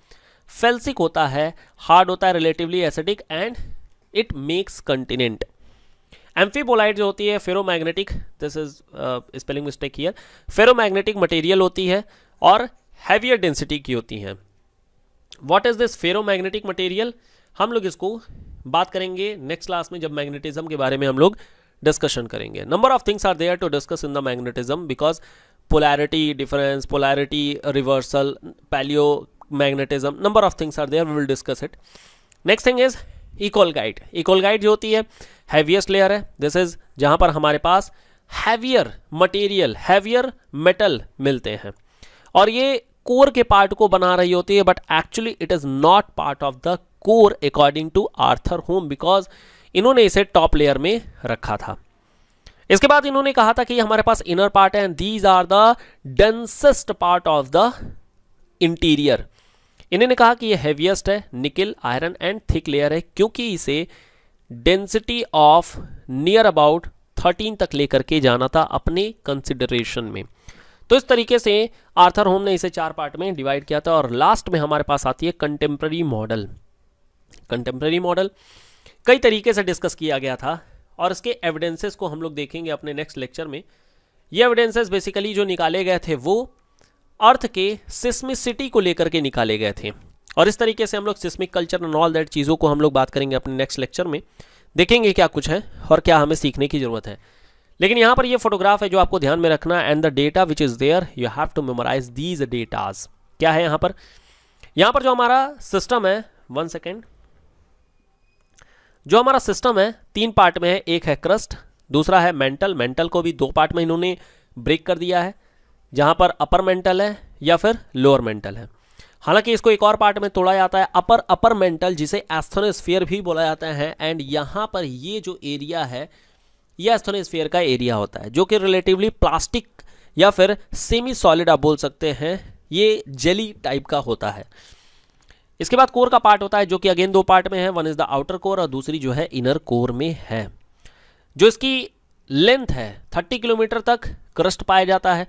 फेल्सिक होता है हार्ड होता है relatively acidic and it makes continent amphibolite जो होती है ferromagnetic this is spelling mistake here ferromagnetic material होती है और हैवियर डेंसिटी की होती हैं what is this ferromagnetic material हम लोग इसको बात करेंगे नेक्स्ट क्लास में जब मैग्नेटिज्म के बारे में हम लोग डिस्कशन करेंगे number of things are there to discuss in the magnetism because polarity difference polarity reversal palaeomagnetism number of things are there we will discuss it next thing is eclogite eclogite जो होती है heaviest layer है this is जहाँ पर हमारे पास heavier material heavier metal मिलते हैं और ये कोर के पार्ट को बना रही होती है but actually it is not part of the core according to Arthur होम बिकॉज इन्होंने इसे टॉप लेयर में रखा था इसके बाद इन्होंने कहा था कि हमारे पास इनर पार्ट है and these are the densest part of the interior इन्होंने कहा कि ये हैवीएस्ट है nickel iron and thick layer है क्योंकि इसे डेंसिटी ऑफ नियर अबाउट 13 तक लेकर के जाना था अपने कंसिडरेशन में तो इस तरीके से आर्थर होम ने इसे चार पार्ट में डिवाइड किया था और लास्ट में हमारे पास आती है कंटेम्प्रेरी मॉडल कंटेम्प्रेरी मॉडल कई तरीके से डिस्कस किया गया था और इसके एविडेंसेस को हम लोग देखेंगे अपने नेक्स्ट लेक्चर में ये एविडेंसेस बेसिकली जो निकाले गए थे वो अर्थ के सिस्मिसिटी को लेकर के निकाले गए थे और इस तरीके से हम लोग seismic culture and all that चीज़ों को हम लोग बात करेंगे अपने नेक्स्ट लेक्चर में देखेंगे क्या कुछ है और क्या हमें सीखने की ज़रूरत है लेकिन यहां पर ये फोटोग्राफ है जो आपको ध्यान में रखना and the data which is there you have to memorise these datas क्या है यहां पर यहां पर जो हमारा सिस्टम है वन सेकेंड जो हमारा सिस्टम है तीन पार्ट में है एक है क्रस्ट दूसरा है मेंटल मेंटल को भी दो पार्ट में इन्होंने ब्रेक कर दिया है जहां पर अपर मेंटल है या फिर लोअर मेंटल है हालांकि इसको एक और पार्ट में तोड़ा जाता है अपर अपर मेंटल जिसे एस्थोनोस्फियर भी बोला जाता है एंड यहां पर ये जो एरिया है यह स्थनोस्फेयर का एरिया होता है जो कि रिलेटिवली प्लास्टिक या फिर सेमी सॉलिड आप बोल सकते हैं ये जेली टाइप का होता है इसके बाद कोर का पार्ट होता है जो कि अगेन दो पार्ट में है one is the outer core और दूसरी जो है इनर कोर में है जो इसकी लेंथ है 30 किलोमीटर तक क्रस्ट पाया जाता है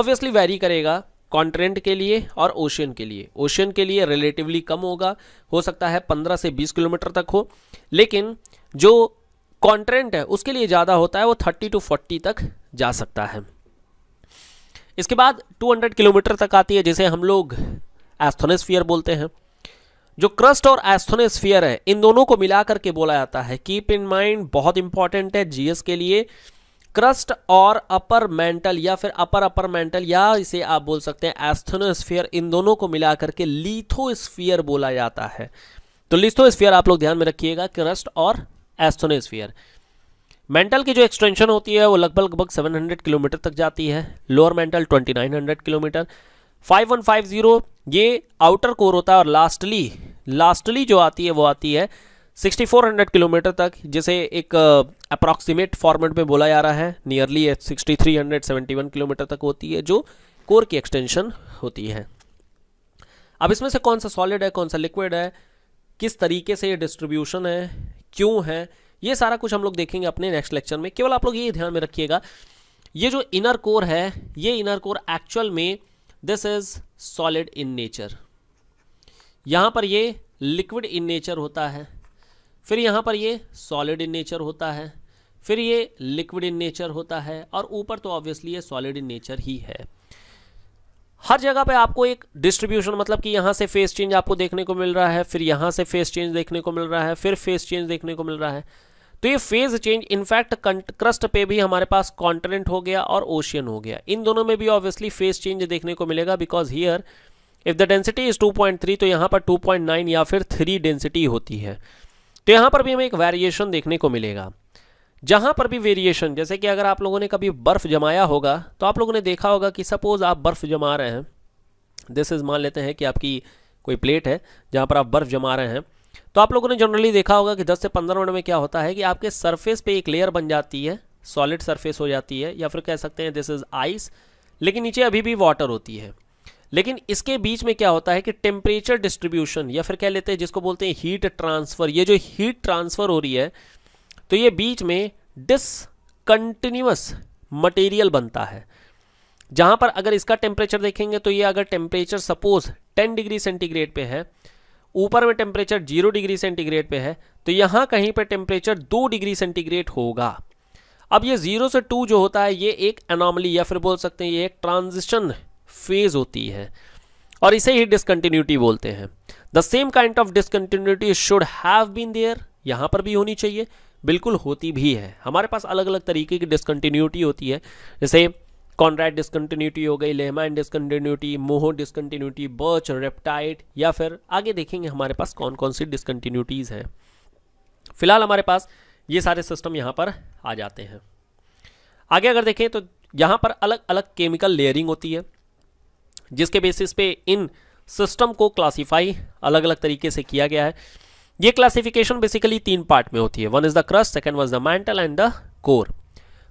ऑब्वियसली वेरी करेगा कॉन्टिनेंट के लिए और ओशियन के लिए ओशियन के लिए रिलेटिवली कम होगा हो सकता है 15 से 20 किलोमीटर तक हो लेकिन जो कॉन्ट्रेंट है उसके लिए ज़्यादा होता है वो थर्टी टू फोर्टी तक जा सकता है इसके बाद 200 किलोमीटर तक आती है जिसे हम लोग एस्थोनेस्फियर बोलते हैं जो क्रस्ट और एस्थोनेस्फियर है इन दोनों को मिला करके बोला जाता है कीप इन माइंड बहुत इंपॉर्टेंट है जीएस के लिए क्रस्ट और अपर मेंटल या फिर अपर अपर मेंटल या इसे आप बोल सकते हैं एस्थोनोस्फियर इन दोनों को मिला करके लीथोस्फियर बोला जाता है तो लिथोस्फियर आप लोग ध्यान में रखिएगा क्रस्ट और एस्थोनेस्फियर मेंटल की जो एक्सटेंशन होती है वो लगभग लगभग 700 किलोमीटर तक जाती है लोअर मेंटल 2900 किलोमीटर 5150 ये आउटर कोर होता है और लास्टली लास्टली जो आती है वो आती है 6400 किलोमीटर तक जिसे एक अप्रॉक्सीमेट फॉर्मेट में बोला जा रहा है नियरली 6371 किलोमीटर तक होती है जो कोर की एक्सटेंशन होती है अब इसमें से कौन सा सॉलिड है कौन सा लिक्विड है किस तरीके से ये डिस्ट्रीब्यूशन है क्यों है ये सारा कुछ हम लोग देखेंगे अपने नेक्स्ट लेक्चर में केवल आप लोग ये ध्यान में रखिएगा ये जो इनर कोर है ये इनर कोर एक्चुअल में this is solid in nature यहां पर ये लिक्विड इन नेचर होता है फिर यहां पर ये सॉलिड इन नेचर होता है फिर ये लिक्विड इन नेचर होता है और ऊपर तो ऑब्वियसली ये सॉलिड इन नेचर ही है हर जगह पे आपको एक डिस्ट्रीब्यूशन मतलब कि यहाँ से फेस चेंज आपको देखने को मिल रहा है फिर यहाँ से फेस चेंज देखने को मिल रहा है फिर फेस चेंज देखने को मिल रहा है तो ये फेज चेंज इनफैक्ट क्रस्ट पे भी हमारे पास कॉन्टिनेंट हो गया और ओशियन हो गया इन दोनों में भी ऑब्वियसली फेज चेंज देखने को मिलेगा because here if the density is 2.3 तो यहाँ पर 2.9 या फिर 3 डेंसिटी होती है तो यहाँ पर भी हमें एक वेरिएशन देखने को मिलेगा जहाँ पर भी वेरिएशन जैसे कि अगर आप लोगों ने कभी बर्फ़ जमाया होगा तो आप लोगों ने देखा होगा कि सपोज़ आप बर्फ़ जमा रहे हैं दिस इज़ मान लेते हैं कि आपकी कोई प्लेट है जहाँ पर आप बर्फ़ जमा रहे हैं तो आप लोगों ने जनरली देखा होगा कि 10 से 15 मिनट में क्या होता है कि आपके सरफेस पे एक लेयर बन जाती है सॉलिड सरफेस हो जाती है या फिर कह सकते हैं दिस इज़ आइस लेकिन नीचे अभी भी वाटर होती है लेकिन इसके बीच में क्या होता है कि टेम्परेचर डिस्ट्रीब्यूशन या फिर कह लेते हैं जिसको बोलते हैं हीट ट्रांसफ़र ये जो हीट ट्रांसफ़र हो रही है तो ये बीच में डिसकंटिन्यूस मटेरियल बनता है जहां पर अगर इसका टेम्परेचर देखेंगे तो ये अगर टेम्परेचर सपोज 10 डिग्री सेंटीग्रेड पे है ऊपर में टेम्परेचर जीरो डिग्री सेंटीग्रेड पे है तो यहां कहीं पे टेम्परेचर दो डिग्री सेंटीग्रेड होगा अब ये जीरो से टू जो होता है ये एक एनॉमली या फिर बोल सकते हैं ये एक ट्रांजिशन फेज होती है और इसे ही डिसकंटिन्यूटी बोलते हैं the same kind of discontinuity should have been there यहां पर भी होनी चाहिए बिल्कुल होती भी है हमारे पास अलग अलग तरीके की डिसकंटिन्यूटी होती है जैसे कॉन्ड्राइड डिसकंटिन्यूटी हो गई Lehmann discontinuity Moho discontinuity Birch Repetti या फिर आगे देखेंगे हमारे पास कौन कौन सी डिसकंटिन्यूटीज़ हैं फिलहाल हमारे पास ये सारे सिस्टम यहाँ पर आ जाते हैं आगे अगर देखें तो यहाँ पर अलग अलग केमिकल लेयरिंग होती है जिसके बेसिस पे इन सिस्टम को क्लासीफाई अलग अलग तरीके से किया गया है ये क्लासिफिकेशन बेसिकली तीन पार्ट में होती है one is the crust second was the mantle and the core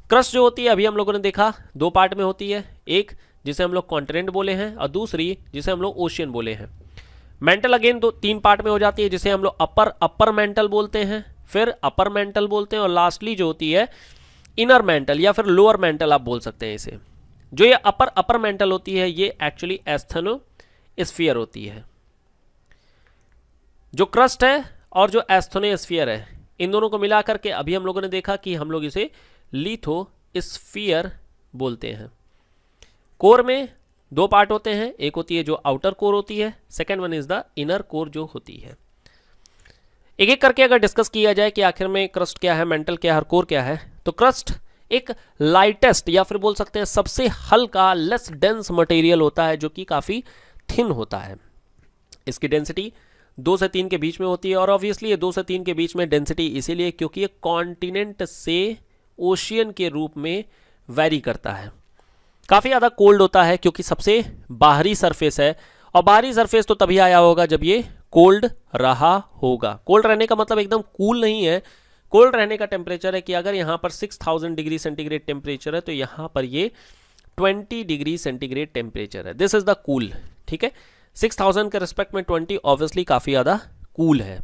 crust जो होती है अभी हम लोगों ने देखा दो पार्ट में होती है एक जिसे हम लोग कॉन्टिनेंट बोले हैं और दूसरी जिसे हम लोग ओशियन बोले हैं मेंटल अगेन दो तीन पार्ट में हो जाती है जिसे हम लोग अपर अपर मेंटल बोलते हैं फिर अपर मेंटल बोलते हैं और लास्टली जो होती है इनर मेंटल या फिर लोअर मेंटल आप बोल सकते हैं इसे जो ये अपर अपर मेंटल होती है ये एक्चुअली एस्थनो स्फीयर होती है जो क्रस्ट है और जो एस्थोनेस्फियर है इन दोनों को मिला करके अभी हम लोगों ने देखा कि हम लोग इसे लीथो स्फियर बोलते हैं कोर में दो पार्ट होते हैं एक होती है जो आउटर कोर होती है second one is the inner core जो होती है एक एक करके अगर डिस्कस किया जाए कि आखिर में क्रस्ट क्या है मेंटल क्या है और कोर क्या है तो क्रस्ट एक लाइटेस्ट या फिर बोल सकते हैं सबसे हल्का लेस डेंस मटेरियल होता है जो कि काफ़ी थिन होता है इसकी डेंसिटी दो से तीन के बीच में होती है और ऑब्वियसली ये दो से तीन के बीच में डेंसिटी इसीलिए क्योंकि ये कॉन्टिनेंट से ओशियन के रूप में वेरी करता है काफ़ी ज़्यादा कोल्ड होता है क्योंकि सबसे बाहरी सरफेस है और बाहरी सरफेस तो तभी आया होगा जब ये कोल्ड रहा होगा कोल्ड रहने का मतलब एकदम कूल नहीं है कोल्ड रहने का टेम्परेचर है कि अगर यहाँ पर 6000 डिग्री सेंटीग्रेड टेम्परेचर है तो यहाँ पर ये 20 डिग्री सेंटीग्रेड टेम्परेचर है दिस इज द कूल ठीक है सिक्स थाउजेंड के रिस्पेक्ट में ट्वेंटी ऑब्वियसली काफ़ी ज़्यादा कूल है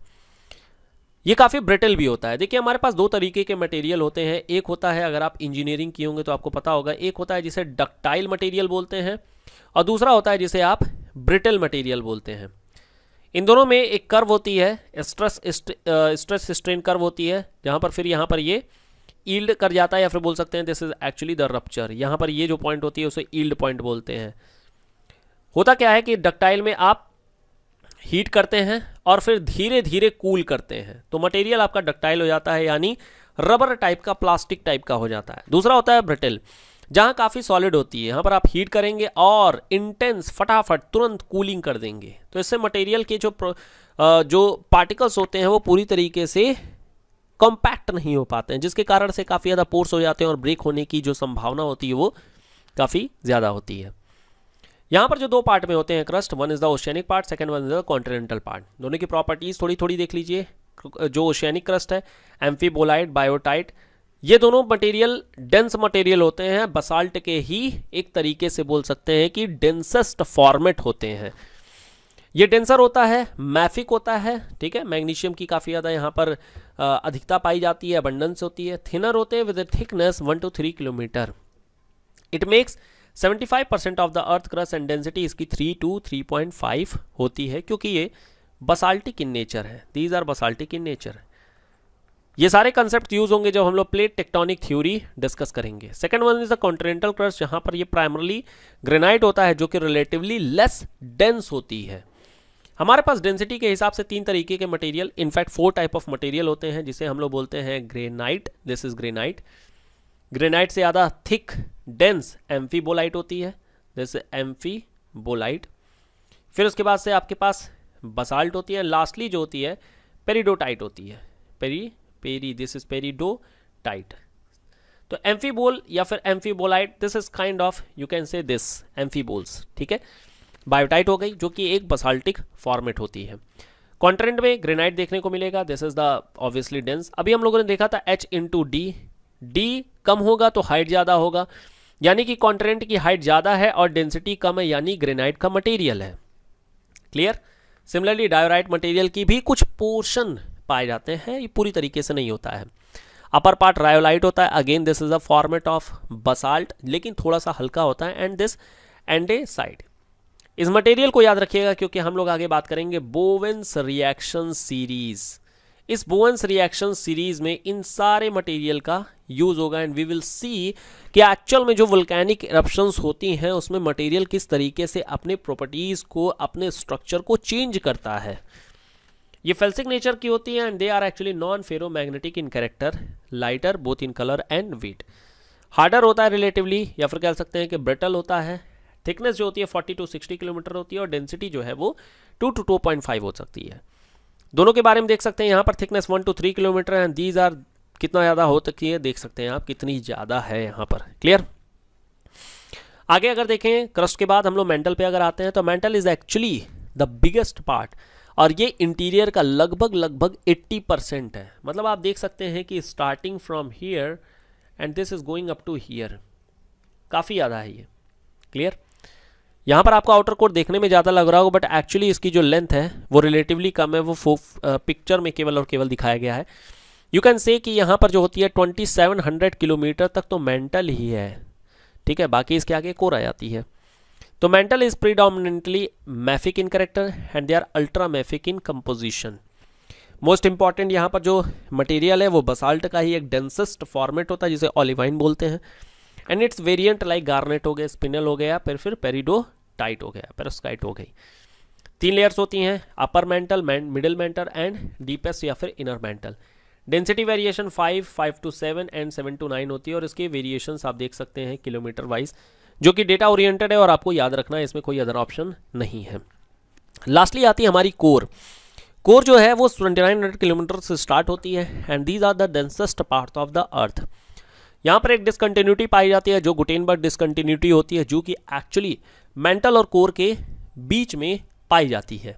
ये काफ़ी ब्रिटल भी होता है देखिए हमारे पास दो तरीके के मटेरियल होते हैं एक होता है अगर आप इंजीनियरिंग किए होंगे तो आपको पता होगा एक होता है जिसे डक्टाइल मटेरियल बोलते हैं और दूसरा होता है जिसे आप ब्रिटल मटेरियल बोलते हैं इन दोनों में एक कर्व होती है स्ट्रेस स्ट्रेस स्ट्रेन कर्व होती है जहाँ पर फिर यहाँ पर ये ईल्ड कर जाता है या फिर बोल सकते हैं this is actually the rupture यहाँ पर ये जो पॉइंट होती है उसे ईल्ड पॉइंट बोलते हैं होता क्या है कि डक्टाइल में आप हीट करते हैं और फिर धीरे धीरे कूल करते हैं तो मटेरियल आपका डक्टाइल हो जाता है यानी रबर टाइप का प्लास्टिक टाइप का हो जाता है दूसरा होता है ब्रिटिल जहाँ काफ़ी सॉलिड होती है यहाँ पर आप हीट करेंगे और इंटेंस फटाफट तुरंत कूलिंग कर देंगे तो इससे मटेरियल के जो जो पार्टिकल्स होते हैं वो पूरी तरीके से कॉम्पैक्ट नहीं हो पाते हैं जिसके कारण से काफ़ी ज़्यादा पोर्स हो जाते हैं और ब्रेक होने की जो संभावना होती है वो काफ़ी ज़्यादा होती है यहाँ पर जो दो पार्ट में होते हैं crust one is the oceanic part second one is the continental part दोनों की प्रॉपर्टीज़ थोड़ी थोड़ी देख लीजिए जो ओशियनिक क्रस्ट है एम्फीबोलाइट बायोटाइट ये दोनों मटेरियल डेंस मटेरियल होते हैं बसाल्ट के ही एक तरीके से बोल सकते हैं कि डेंसेस्ट फॉर्मेट होते हैं ये डेंसर होता है मैफिक होता है ठीक है मैग्नीशियम की काफ़ी ज़्यादा यहाँ पर अधिकता पाई जाती है अबंडेंस होती है थिनर होते हैं with thickness one two three kilometre it makes 75 percent of the earth crust and density इसकी 3 टू 3.5 होती है क्योंकि ये बसाल्टिक इन नेचर है these are basaltic in nature ये सारे कंसेप्ट यूज होंगे जब हम लोग प्लेट टेक्टोनिक थ्योरी डिस्कस करेंगे second one is the continental crust जहां पर ये प्राइमरली ग्रेनाइट होता है जो कि रिलेटिवली लेस डेंस होती है हमारे पास डेंसिटी के हिसाब से तीन तरीके के material in fact four type of material होते हैं जिसे हम लोग बोलते हैं granite this is granite granite से ज़्यादा थिक डेंस एम्फीबोलाइट होती है जैसे एम्फीबोलाइट फिर उसके बाद से आपके पास बसाल्ट होती है लास्टली जो होती है पेरीडोटाइट होती है peri peri this is peridotite तो एम्फीबोल या फिर amphibolite this is kind of you can say this amphiboles ठीक है बायोटाइट हो गई जो कि एक बसाल्टिक फॉर्मेट होती है कॉन्ट्रेंट में ग्रेनाइट देखने को मिलेगा this is the obviously dense अभी हम लोगों ने देखा था एच टू डी डी कम होगा तो हाइट ज़्यादा होगा यानी कि कॉन्ट्रेंट की हाइट ज़्यादा है और डेंसिटी कम है यानी ग्रेनाइट का मटेरियल है क्लियर सिमिलरली डायोराइट मटेरियल की भी कुछ पोर्शन पाए जाते हैं ये पूरी तरीके से नहीं होता है अपर पार्ट रायोलाइट होता है again this is a format of basalt लेकिन थोड़ा सा हल्का होता है and this andesite इस मटेरियल को याद रखिएगा क्योंकि हम लोग आगे बात करेंगे बोवेंस रिएक्शन सीरीज़ इस बोवेंस रिएक्शन सीरीज में इन सारे मटेरियल का यूज होगा एंड वी विल सी कि एक्चुअल में जो वल्कैनिक इरप्शंस होती हैं उसमें मटेरियल किस तरीके से अपने प्रॉपर्टीज़ को अपने स्ट्रक्चर को चेंज करता है ये फेल्सिक नेचर की होती है and they are actually non ferromagnetic in character lighter both in colour and weight harder होता है रिलेटिवली या फिर कह सकते हैं कि ब्रिटल होता है थिकनेस जो होती है 40 टू 60 किलोमीटर होती है और डेंसिटी जो है वो 2 टू 2.5 हो सकती है दोनों के बारे में देख सकते हैं यहाँ पर thickness one two three kilometre है दीज आर कितना ज़्यादा हो सकती है देख सकते हैं आप कितनी ज़्यादा है यहाँ पर क्लियर आगे अगर देखें क्रस्ट के बाद हम लोग मेंटल पे अगर आते हैं तो mantle is actually the biggest part और ये इंटीरियर का लगभग लगभग 80 परसेंट है मतलब आप देख सकते हैं कि starting from here and this is going up to here काफ़ी ज़्यादा है ये क्लियर यहाँ पर आपको आउटर कोर देखने में ज़्यादा लग रहा होगा बट एक्चुअली इसकी जो लेंथ है वो रिलेटिवली कम है वो फो पिक्चर uh, में केवल और केवल दिखाया गया है यू कैन से कि यहाँ पर जो होती है 2700 किलोमीटर तक तो मेंटल ही है ठीक है बाकी इसके आगे कोर आ जाती है तो mantle is predominantly mafic in character and they are ultramafic in composition most important यहाँ पर जो मटेरियल है वो बसाल्ट का ही एक डेंसेस्ट फॉर्मेट होता है जिसे ऑलिवाइन बोलते हैं and its variant like garnet हो गया स्पिनल हो गया फिर फिर पेरिडो टाइट हो गया पेरोस्काइट हो गई तीन लेयर्स होती हैं upper mantle middle mantle and deepest या फिर inner mantle density variation five five to seven and seven to nine होती है और इसके वेरिएशन आप देख सकते हैं किलोमीटर वाइज जो कि डेटा ओरिएंटेड है और आपको याद रखना है इसमें कोई अदर ऑप्शन नहीं है लास्टली आती है हमारी कोर कोर जो है वो ट्वेंटी नाइन हंड्रेड किलोमीटर से स्टार्ट होती है and these are the densest part of the earth यहाँ पर एक डिसकंटिन्यूटी पाई जाती है जो गुटेनबर्ग डिसकंटिन्यूटी होती है जो कि एक्चुअली मेंटल और कोर के बीच में पाई जाती है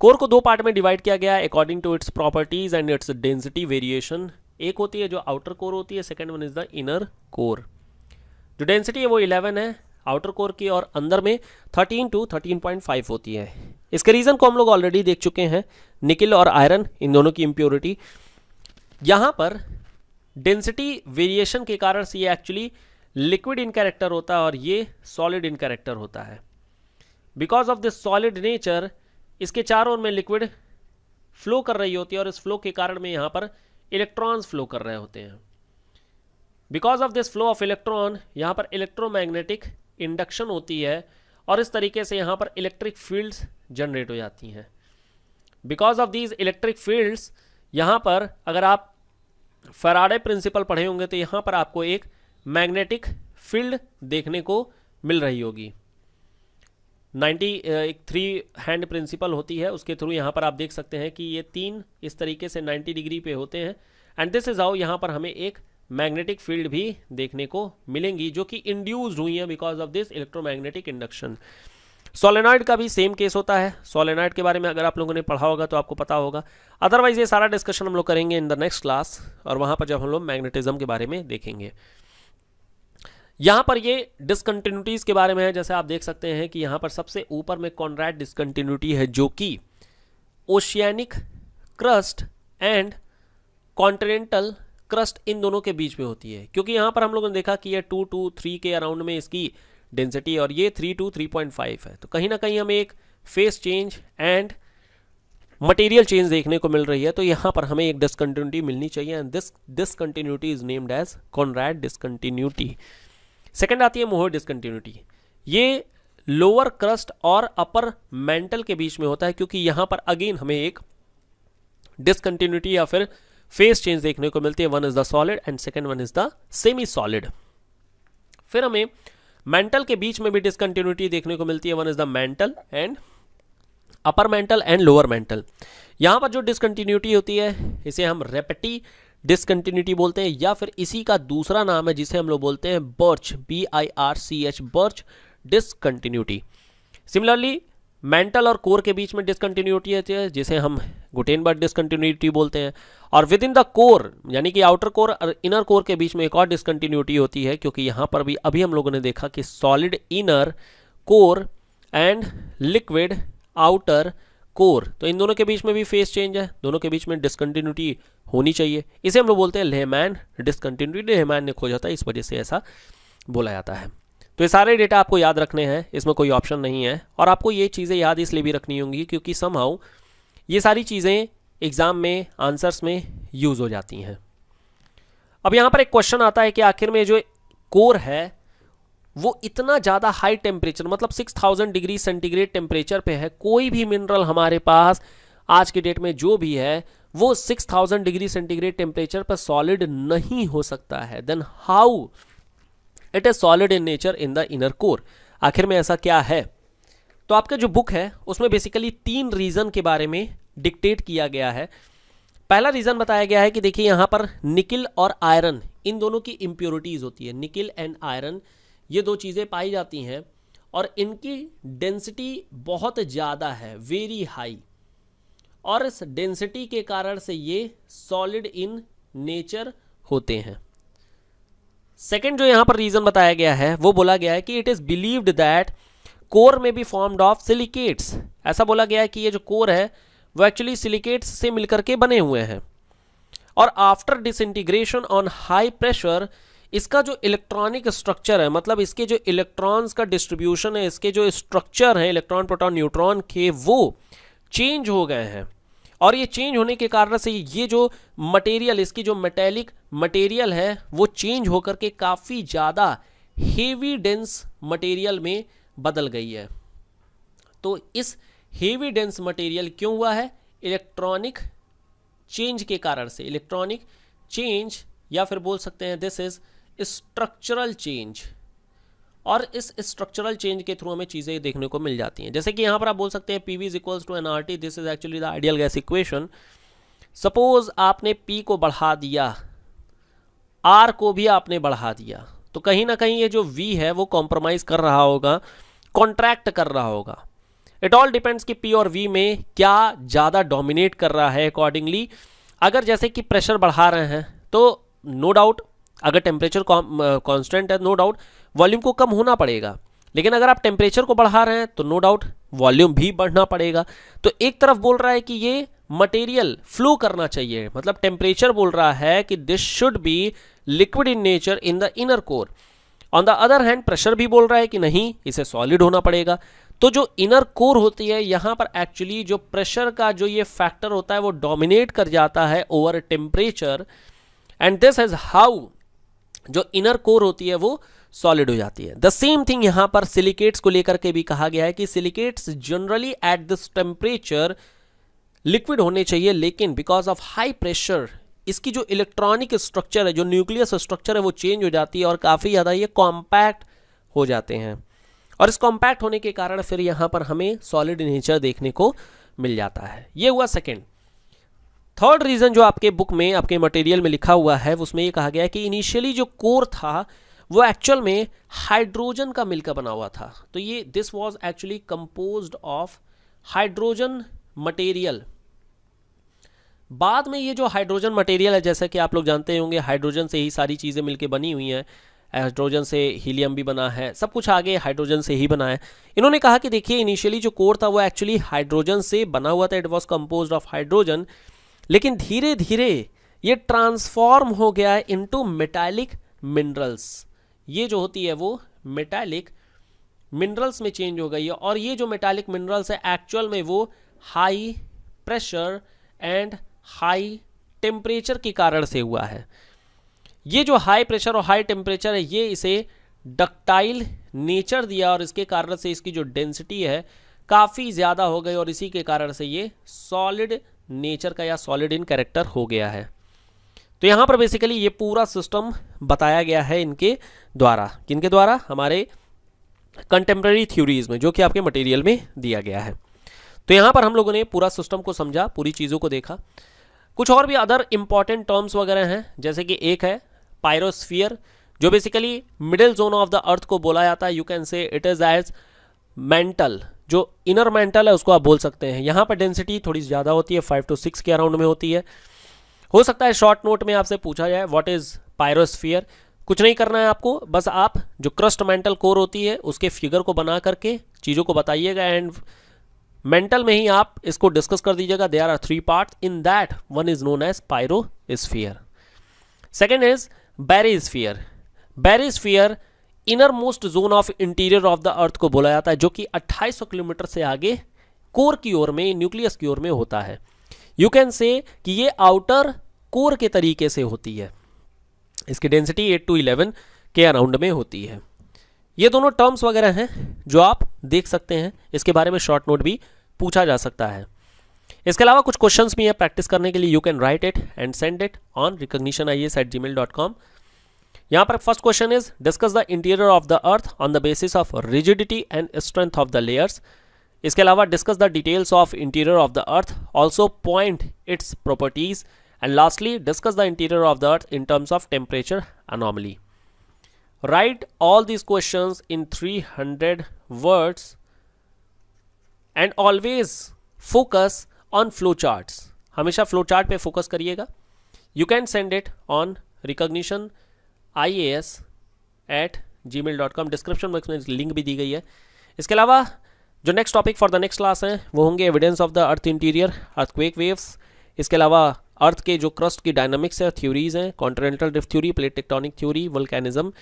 कोर को दो पार्ट में डिवाइड किया गया according to its properties and its density variation एक होती है जो आउटर कोर होती है second one is the inner core जो डेंसिटी है वो इलेवन है आउटर कोर की और अंदर में thirteen to thirteen point five होती है इसके रीज़न को हम लोग ऑलरेडी देख चुके हैं निकिल और आयरन इन दोनों की इम्प्योरिटी यहाँ पर डेंसिटी वेरिएशन के कारण से ये एक्चुअली लिक्विड इन कैरेक्टर होता है और ये सॉलिड इन कैरेक्टर होता है because of this solid nature इसके चारों ओर में लिक्विड फ्लो कर रही होती है और इस फ्लो के कारण में यहाँ पर इलेक्ट्रॉन्स फ्लो कर रहे होते हैं because of this flow of electron यहाँ पर इलेक्ट्रोमैग्नेटिक इंडक्शन होती है और इस तरीके से यहाँ पर इलेक्ट्रिक फील्ड्स जनरेट हो जाती हैं because of these electric fields यहाँ पर अगर आप फराडे प्रिंसिपल पढ़े होंगे तो यहाँ पर आपको एक मैग्नेटिक फील्ड देखने को मिल रही होगी 90 एक थ्री हैंड प्रिंसिपल होती है उसके थ्रू यहाँ पर आप देख सकते हैं कि ये तीन इस तरीके से 90 डिग्री पे होते हैं एंड दिस इज आओ यहाँ पर हमें एक मैग्नेटिक फील्ड भी देखने को मिलेंगी जो कि इंड्यूज हुई है because of this electromagnetic induction solenoid का भी सेम केस होता है सोलेनाइड के बारे में अगर आप लोगों ने पढ़ा होगा तो आपको पता होगा अदरवाइज ये सारा डिस्कशन हम लोग करेंगे इन द नेक्स्ट क्लास और वहां पर जब हम लोग मैग्नेटिज्म के बारे में देखेंगे यहाँ पर ये डिसकंटिन्यूटीज़ के बारे में है जैसे आप देख सकते हैं कि यहाँ पर सबसे ऊपर में कॉन्ड्रैट डिसकंटिन्यूटी है जो कि oceanic crust and continental crust इन दोनों के बीच में होती है क्योंकि यहां पर हम लोगों ने देखा कि यह टू टू थ्री के अराउंड में इसकी डेंसिटी और ये three to three point five है तो कहीं ना कहीं हमें एक phase change and material change देखने को मिल रही है तो यहाँ पर हमें एक डिसकंटिन्यूटी मिलनी चाहिए and this discontinuity is named as Conrad discontinuity second आती है मोहर डिसकंटिन्यूटी ये लोअर क्रस्ट और अपर मेंटल के बीच में होता है क्योंकि यहाँ पर अगेन हमें एक डिसकंटिन्यूटी या फिर फेस चेंज देखने को मिलती है one is the solid and second one is the semi solid फिर हमें मेंटल के बीच में भी डिसकंटिन्यूटी देखने को मिलती है one is the mantle and upper mantle and lower mantle यहाँ पर जो डिसकंटिन्यूटी होती है इसे हम रेपटी डिसकंटिन्यूटी बोलते हैं या फिर इसी का दूसरा नाम है जिसे हम लोग बोलते हैं Birch B I R C H Birch discontinuity similarly mantle और कोर के बीच में डिसकंटिन्यूटी होती है जिसे हम गुटेनबर्ग डिसकंटिन्यूटी बोलते हैं और विद इन द कोर यानी कि आउटर कोर और इनर कोर के बीच में एक और डिसकंटिन्यूटी होती है क्योंकि यहाँ पर भी अभी हम लोगों ने देखा कि solid inner core and liquid outer core तो इन दोनों के बीच में भी फेस चेंज है दोनों के बीच में डिसकंटिन्यूटी होनी चाहिए इसे हम लोग बोलते हैं लेहमैन डिसकंटिन्यूटी लेहमैन ने खोजा था इस वजह से ऐसा बोला जाता है तो ये सारे डेटा आपको याद रखने हैं इसमें कोई ऑप्शन नहीं है और आपको ये चीज़ें याद इसलिए भी रखनी होंगी क्योंकि समहाउ ये सारी चीज़ें एग्ज़ाम में आंसर्स में यूज़ हो जाती हैं अब यहाँ पर एक क्वेश्चन आता है कि आखिर में जो कोर है वो इतना ज़्यादा हाई टेम्परेचर मतलब 6000 डिग्री सेंटीग्रेड टेम्परेचर पे है कोई भी मिनरल हमारे पास आज के डेट में जो भी है वो 6000 डिग्री सेंटीग्रेड टेम्परेचर पर सॉलिड नहीं हो सकता है then how it is solid in nature in the inner core आखिर में ऐसा क्या है तो आपका जो बुक है उसमें बेसिकली तीन रीज़न के बारे में डिक्टेट किया गया है पहला रीज़न बताया गया है कि देखिए यहाँ पर निकिल और आयरन इन दोनों की इम्प्योरिटीज़ होती है निकिल एंड आयरन ये दो चीज़ें पाई जाती हैं और इनकी डेंसिटी बहुत ज़्यादा है वेरी हाई और इस डेंसिटी के कारण से ये सॉलिड इन नेचर होते हैं सेकेंड जो यहाँ पर रीज़न बताया गया है वो बोला गया है कि it is believed that core में बी फॉर्म्ड ऑफ सिलिकेट्स ऐसा बोला गया है कि ये जो कोर है वो एक्चुअली सिलिकेट्स से मिलकर के बने हुए हैं और after disintegration on high pressure इसका जो इलेक्ट्रॉनिक स्ट्रक्चर है मतलब इसके जो इलेक्ट्रॉन्स का डिस्ट्रीब्यूशन है इसके जो स्ट्रक्चर है इलेक्ट्रॉन प्रोटॉन न्यूट्रॉन के वो चेंज हो गए हैं और ये चेंज होने के कारण से ये जो मटेरियल इसकी जो मेटेलिक मटेरियल है वो चेंज होकर के काफ़ी ज़्यादा हेवी डेंस मटेरियल में बदल गई है तो इस हेवी डेंस मटेरियल क्यों हुआ है इलेक्ट्रॉनिक चेंज के कारण से इलेक्ट्रॉनिक चेंज या फिर बोल सकते हैं दिस इज स्ट्रक्चरल चेंज और इस स्ट्रक्चरल चेंज के थ्रू हमें चीज़ें देखने को मिल जाती हैं जैसे कि यहाँ पर आप बोल सकते हैं P V is equals to N R T this is actually the ideal gas equation suppose आपने पी को बढ़ा दिया आर को भी आपने बढ़ा दिया तो कहीं ना कहीं ये जो वी है वो कॉम्प्रोमाइज कर रहा होगा कॉन्ट्रैक्ट कर रहा होगा इट ऑल डिपेंड्स कि पी और वी में क्या ज़्यादा डोमिनेट कर रहा है अकॉर्डिंगली अगर जैसे कि प्रेशर बढ़ा रहे हैं तो नो no डाउट अगर टेम्परेचर कॉन्स्टेंट है नो डाउट वॉल्यूम को कम होना पड़ेगा लेकिन अगर आप टेम्परेचर को बढ़ा रहे हैं तो नो डाउट वॉल्यूम भी बढ़ना पड़ेगा तो एक तरफ बोल रहा है कि ये मटेरियल फ्लो करना चाहिए मतलब टेम्परेचर बोल रहा है कि this should be liquid in nature in the inner core on the other hand pressure भी बोल रहा है कि नहीं इसे सॉलिड होना पड़ेगा तो जो इनर कोर होती है यहां पर एक्चुअली जो प्रेशर का जो ये फैक्टर होता है वो डोमिनेट कर जाता है over temperature and this is how जो इनर कोर होती है वो सॉलिड हो जाती है द सेम थिंग यहां पर सिलिकेट्स को लेकर के भी कहा गया है कि silicates generally at this temperature liquid होने चाहिए लेकिन बिकॉज ऑफ हाई प्रेशर इसकी जो इलेक्ट्रॉनिक स्ट्रक्चर है जो न्यूक्लियस स्ट्रक्चर है वो चेंज हो जाती है और काफ़ी ज़्यादा ये कॉम्पैक्ट हो जाते हैं और इस कॉम्पैक्ट होने के कारण फिर यहाँ पर हमें सॉलिड नेचर देखने को मिल जाता है ये हुआ सेकेंड थर्ड रीज़न जो आपके बुक में आपके मटेरियल में लिखा हुआ है उसमें ये कहा गया है कि इनिशियली जो कोर था वो एक्चुअल में हाइड्रोजन का मिलकर बना हुआ था तो ये this was actually compose of hydrogen material बाद में ये जो हाइड्रोजन मटेरियल है जैसा कि आप लोग जानते होंगे हाइड्रोजन से ही सारी चीज़ें मिलकर बनी हुई हैं हाइड्रोजन से हीलियम भी बना है सब कुछ आगे हाइड्रोजन से ही बना है इन्होंने कहा कि देखिए इनिशियली जो कोर था वो एक्चुअली हाइड्रोजन से बना हुआ था it was compose of hydrogen लेकिन धीरे धीरे ये ट्रांसफॉर्म हो गया है इंटू मेटैलिक मिनरल्स ये जो होती है वो मेटैलिक मिनरल्स में चेंज हो गई है और ये जो मेटैलिक मिनरल्स है एक्चुअल में वो high pressure and high temperature के कारण से हुआ है ये जो हाई प्रेशर और हाई टेम्परेचर है ये इसे डक्टाइल नेचर दिया और इसके कारण से इसकी जो डेंसिटी है काफ़ी ज़्यादा हो गई और इसी के कारण से ये सॉलिड नेचर का या सॉलिड इन कैरेक्टर हो गया है तो यहाँ पर बेसिकली ये पूरा सिस्टम बताया गया है इनके द्वारा किनके द्वारा हमारे कंटेम्प्रेरी थ्योरीज में जो कि आपके मटेरियल में दिया गया है तो यहाँ पर हम लोगों ने पूरा सिस्टम को समझा पूरी चीज़ों को देखा कुछ और भी अदर इंपॉर्टेंट टर्म्स वगैरह हैं जैसे कि एक है पायरोस्फियर जो basically middle zone of the earth को बोला जाता है you can say it is as mantle जो इनर मेंटल है उसको आप बोल सकते हैं यहाँ पर डेंसिटी थोड़ी ज़्यादा होती है फाइव टू सिक्स के अराउंड में होती है हो सकता है शॉर्ट नोट में आपसे पूछा जाए व्हाट इज़ पायरोस्फियर कुछ नहीं करना है आपको बस आप जो क्रस्ट मेंटल कोर होती है उसके फिगर को बना करके चीज़ों को बताइएगा एंड मेंटल में ही आप इसको डिस्कस कर दीजिएगा there are three part in that one is known as pyrosphere second is barysphere barysphere inner most zone of interior of the earth को बोला जाता है जो कि 2800 किलोमीटर से आगे कोर की ओर में न्यूक्लियस की ओर में होता है यू कैन से कि ये आउटर कोर के तरीके से होती है इसकी डेंसिटी 8 टू 11 के अराउंड में होती है ये दोनों टर्म्स वगैरह हैं जो आप देख सकते हैं इसके बारे में शॉर्ट नोट भी पूछा जा सकता है इसके अलावा कुछ क्वेश्चंस भी हैं प्रैक्टिस करने के लिए you can write it and send it on recognition I S at ji mail dot com यहाँ पर first question is discuss the interior of the earth on the basis of rigidity and strength of the layers इसके अलावा discuss the details of interior of the earth also point its properties and lastly discuss the interior of the earth in terms of temperature anomaly right all these question in three hundred words and always focus on flow charts हमेशा flow chart पे focus करिएगा you can send it on recognition I A S at ji mail dot com description box में link भी दी गई है इसके अलावा जो next topic for the next class हैं वो होंगे evidence of the earth interior earthquake waves इसके अलावा अर्थ के जो क्रस्ट की डायनामिक्स है थ्योरीज हैं continental drift theory plate tectonic theory volcanism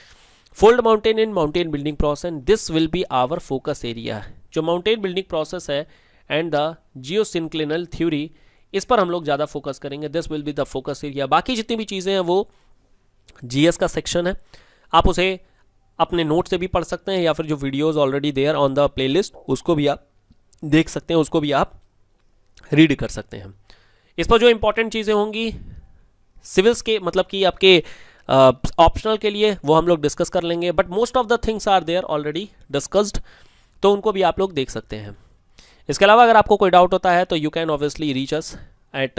fold mountain in mountain building process and this will be our focus area जो माउंटेन बिल्डिंग प्रोसेस है and the geosynclinal theory इस पर हम लोग ज़्यादा फोकस करेंगे this will be the focus area बाकी जितनी भी चीज़ें हैं वो जी का सेक्शन है आप उसे अपने नोट से भी पढ़ सकते हैं या फिर जो videos already there on the play उसको भी आप देख सकते हैं उसको भी आप रीड कर सकते हैं इस पर जो इंपॉर्टेंट चीज़ें होंगी सिविल्स के मतलब कि आपके ऑप्शनल uh, के लिए वो हम लोग डिस्कस कर लेंगे but most of the things are there already discussed तो उनको भी आप लोग देख सकते हैं इसके अलावा अगर आपको कोई डाउट होता है तो you can obviously reach us at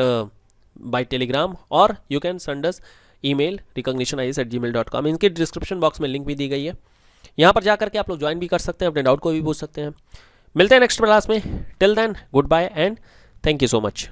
by Telegram और you can send us email recognition I at ji mail dot com इनकी डिस्क्रिप्शन बॉक्स में लिंक भी दी गई है यहाँ पर जा करके आप लोग ज्वाइन भी कर सकते हैं अपने डाउट को भी पूछ सकते हैं मिलते हैं नेक्स्ट क्लास में till then goodbye and thank you so much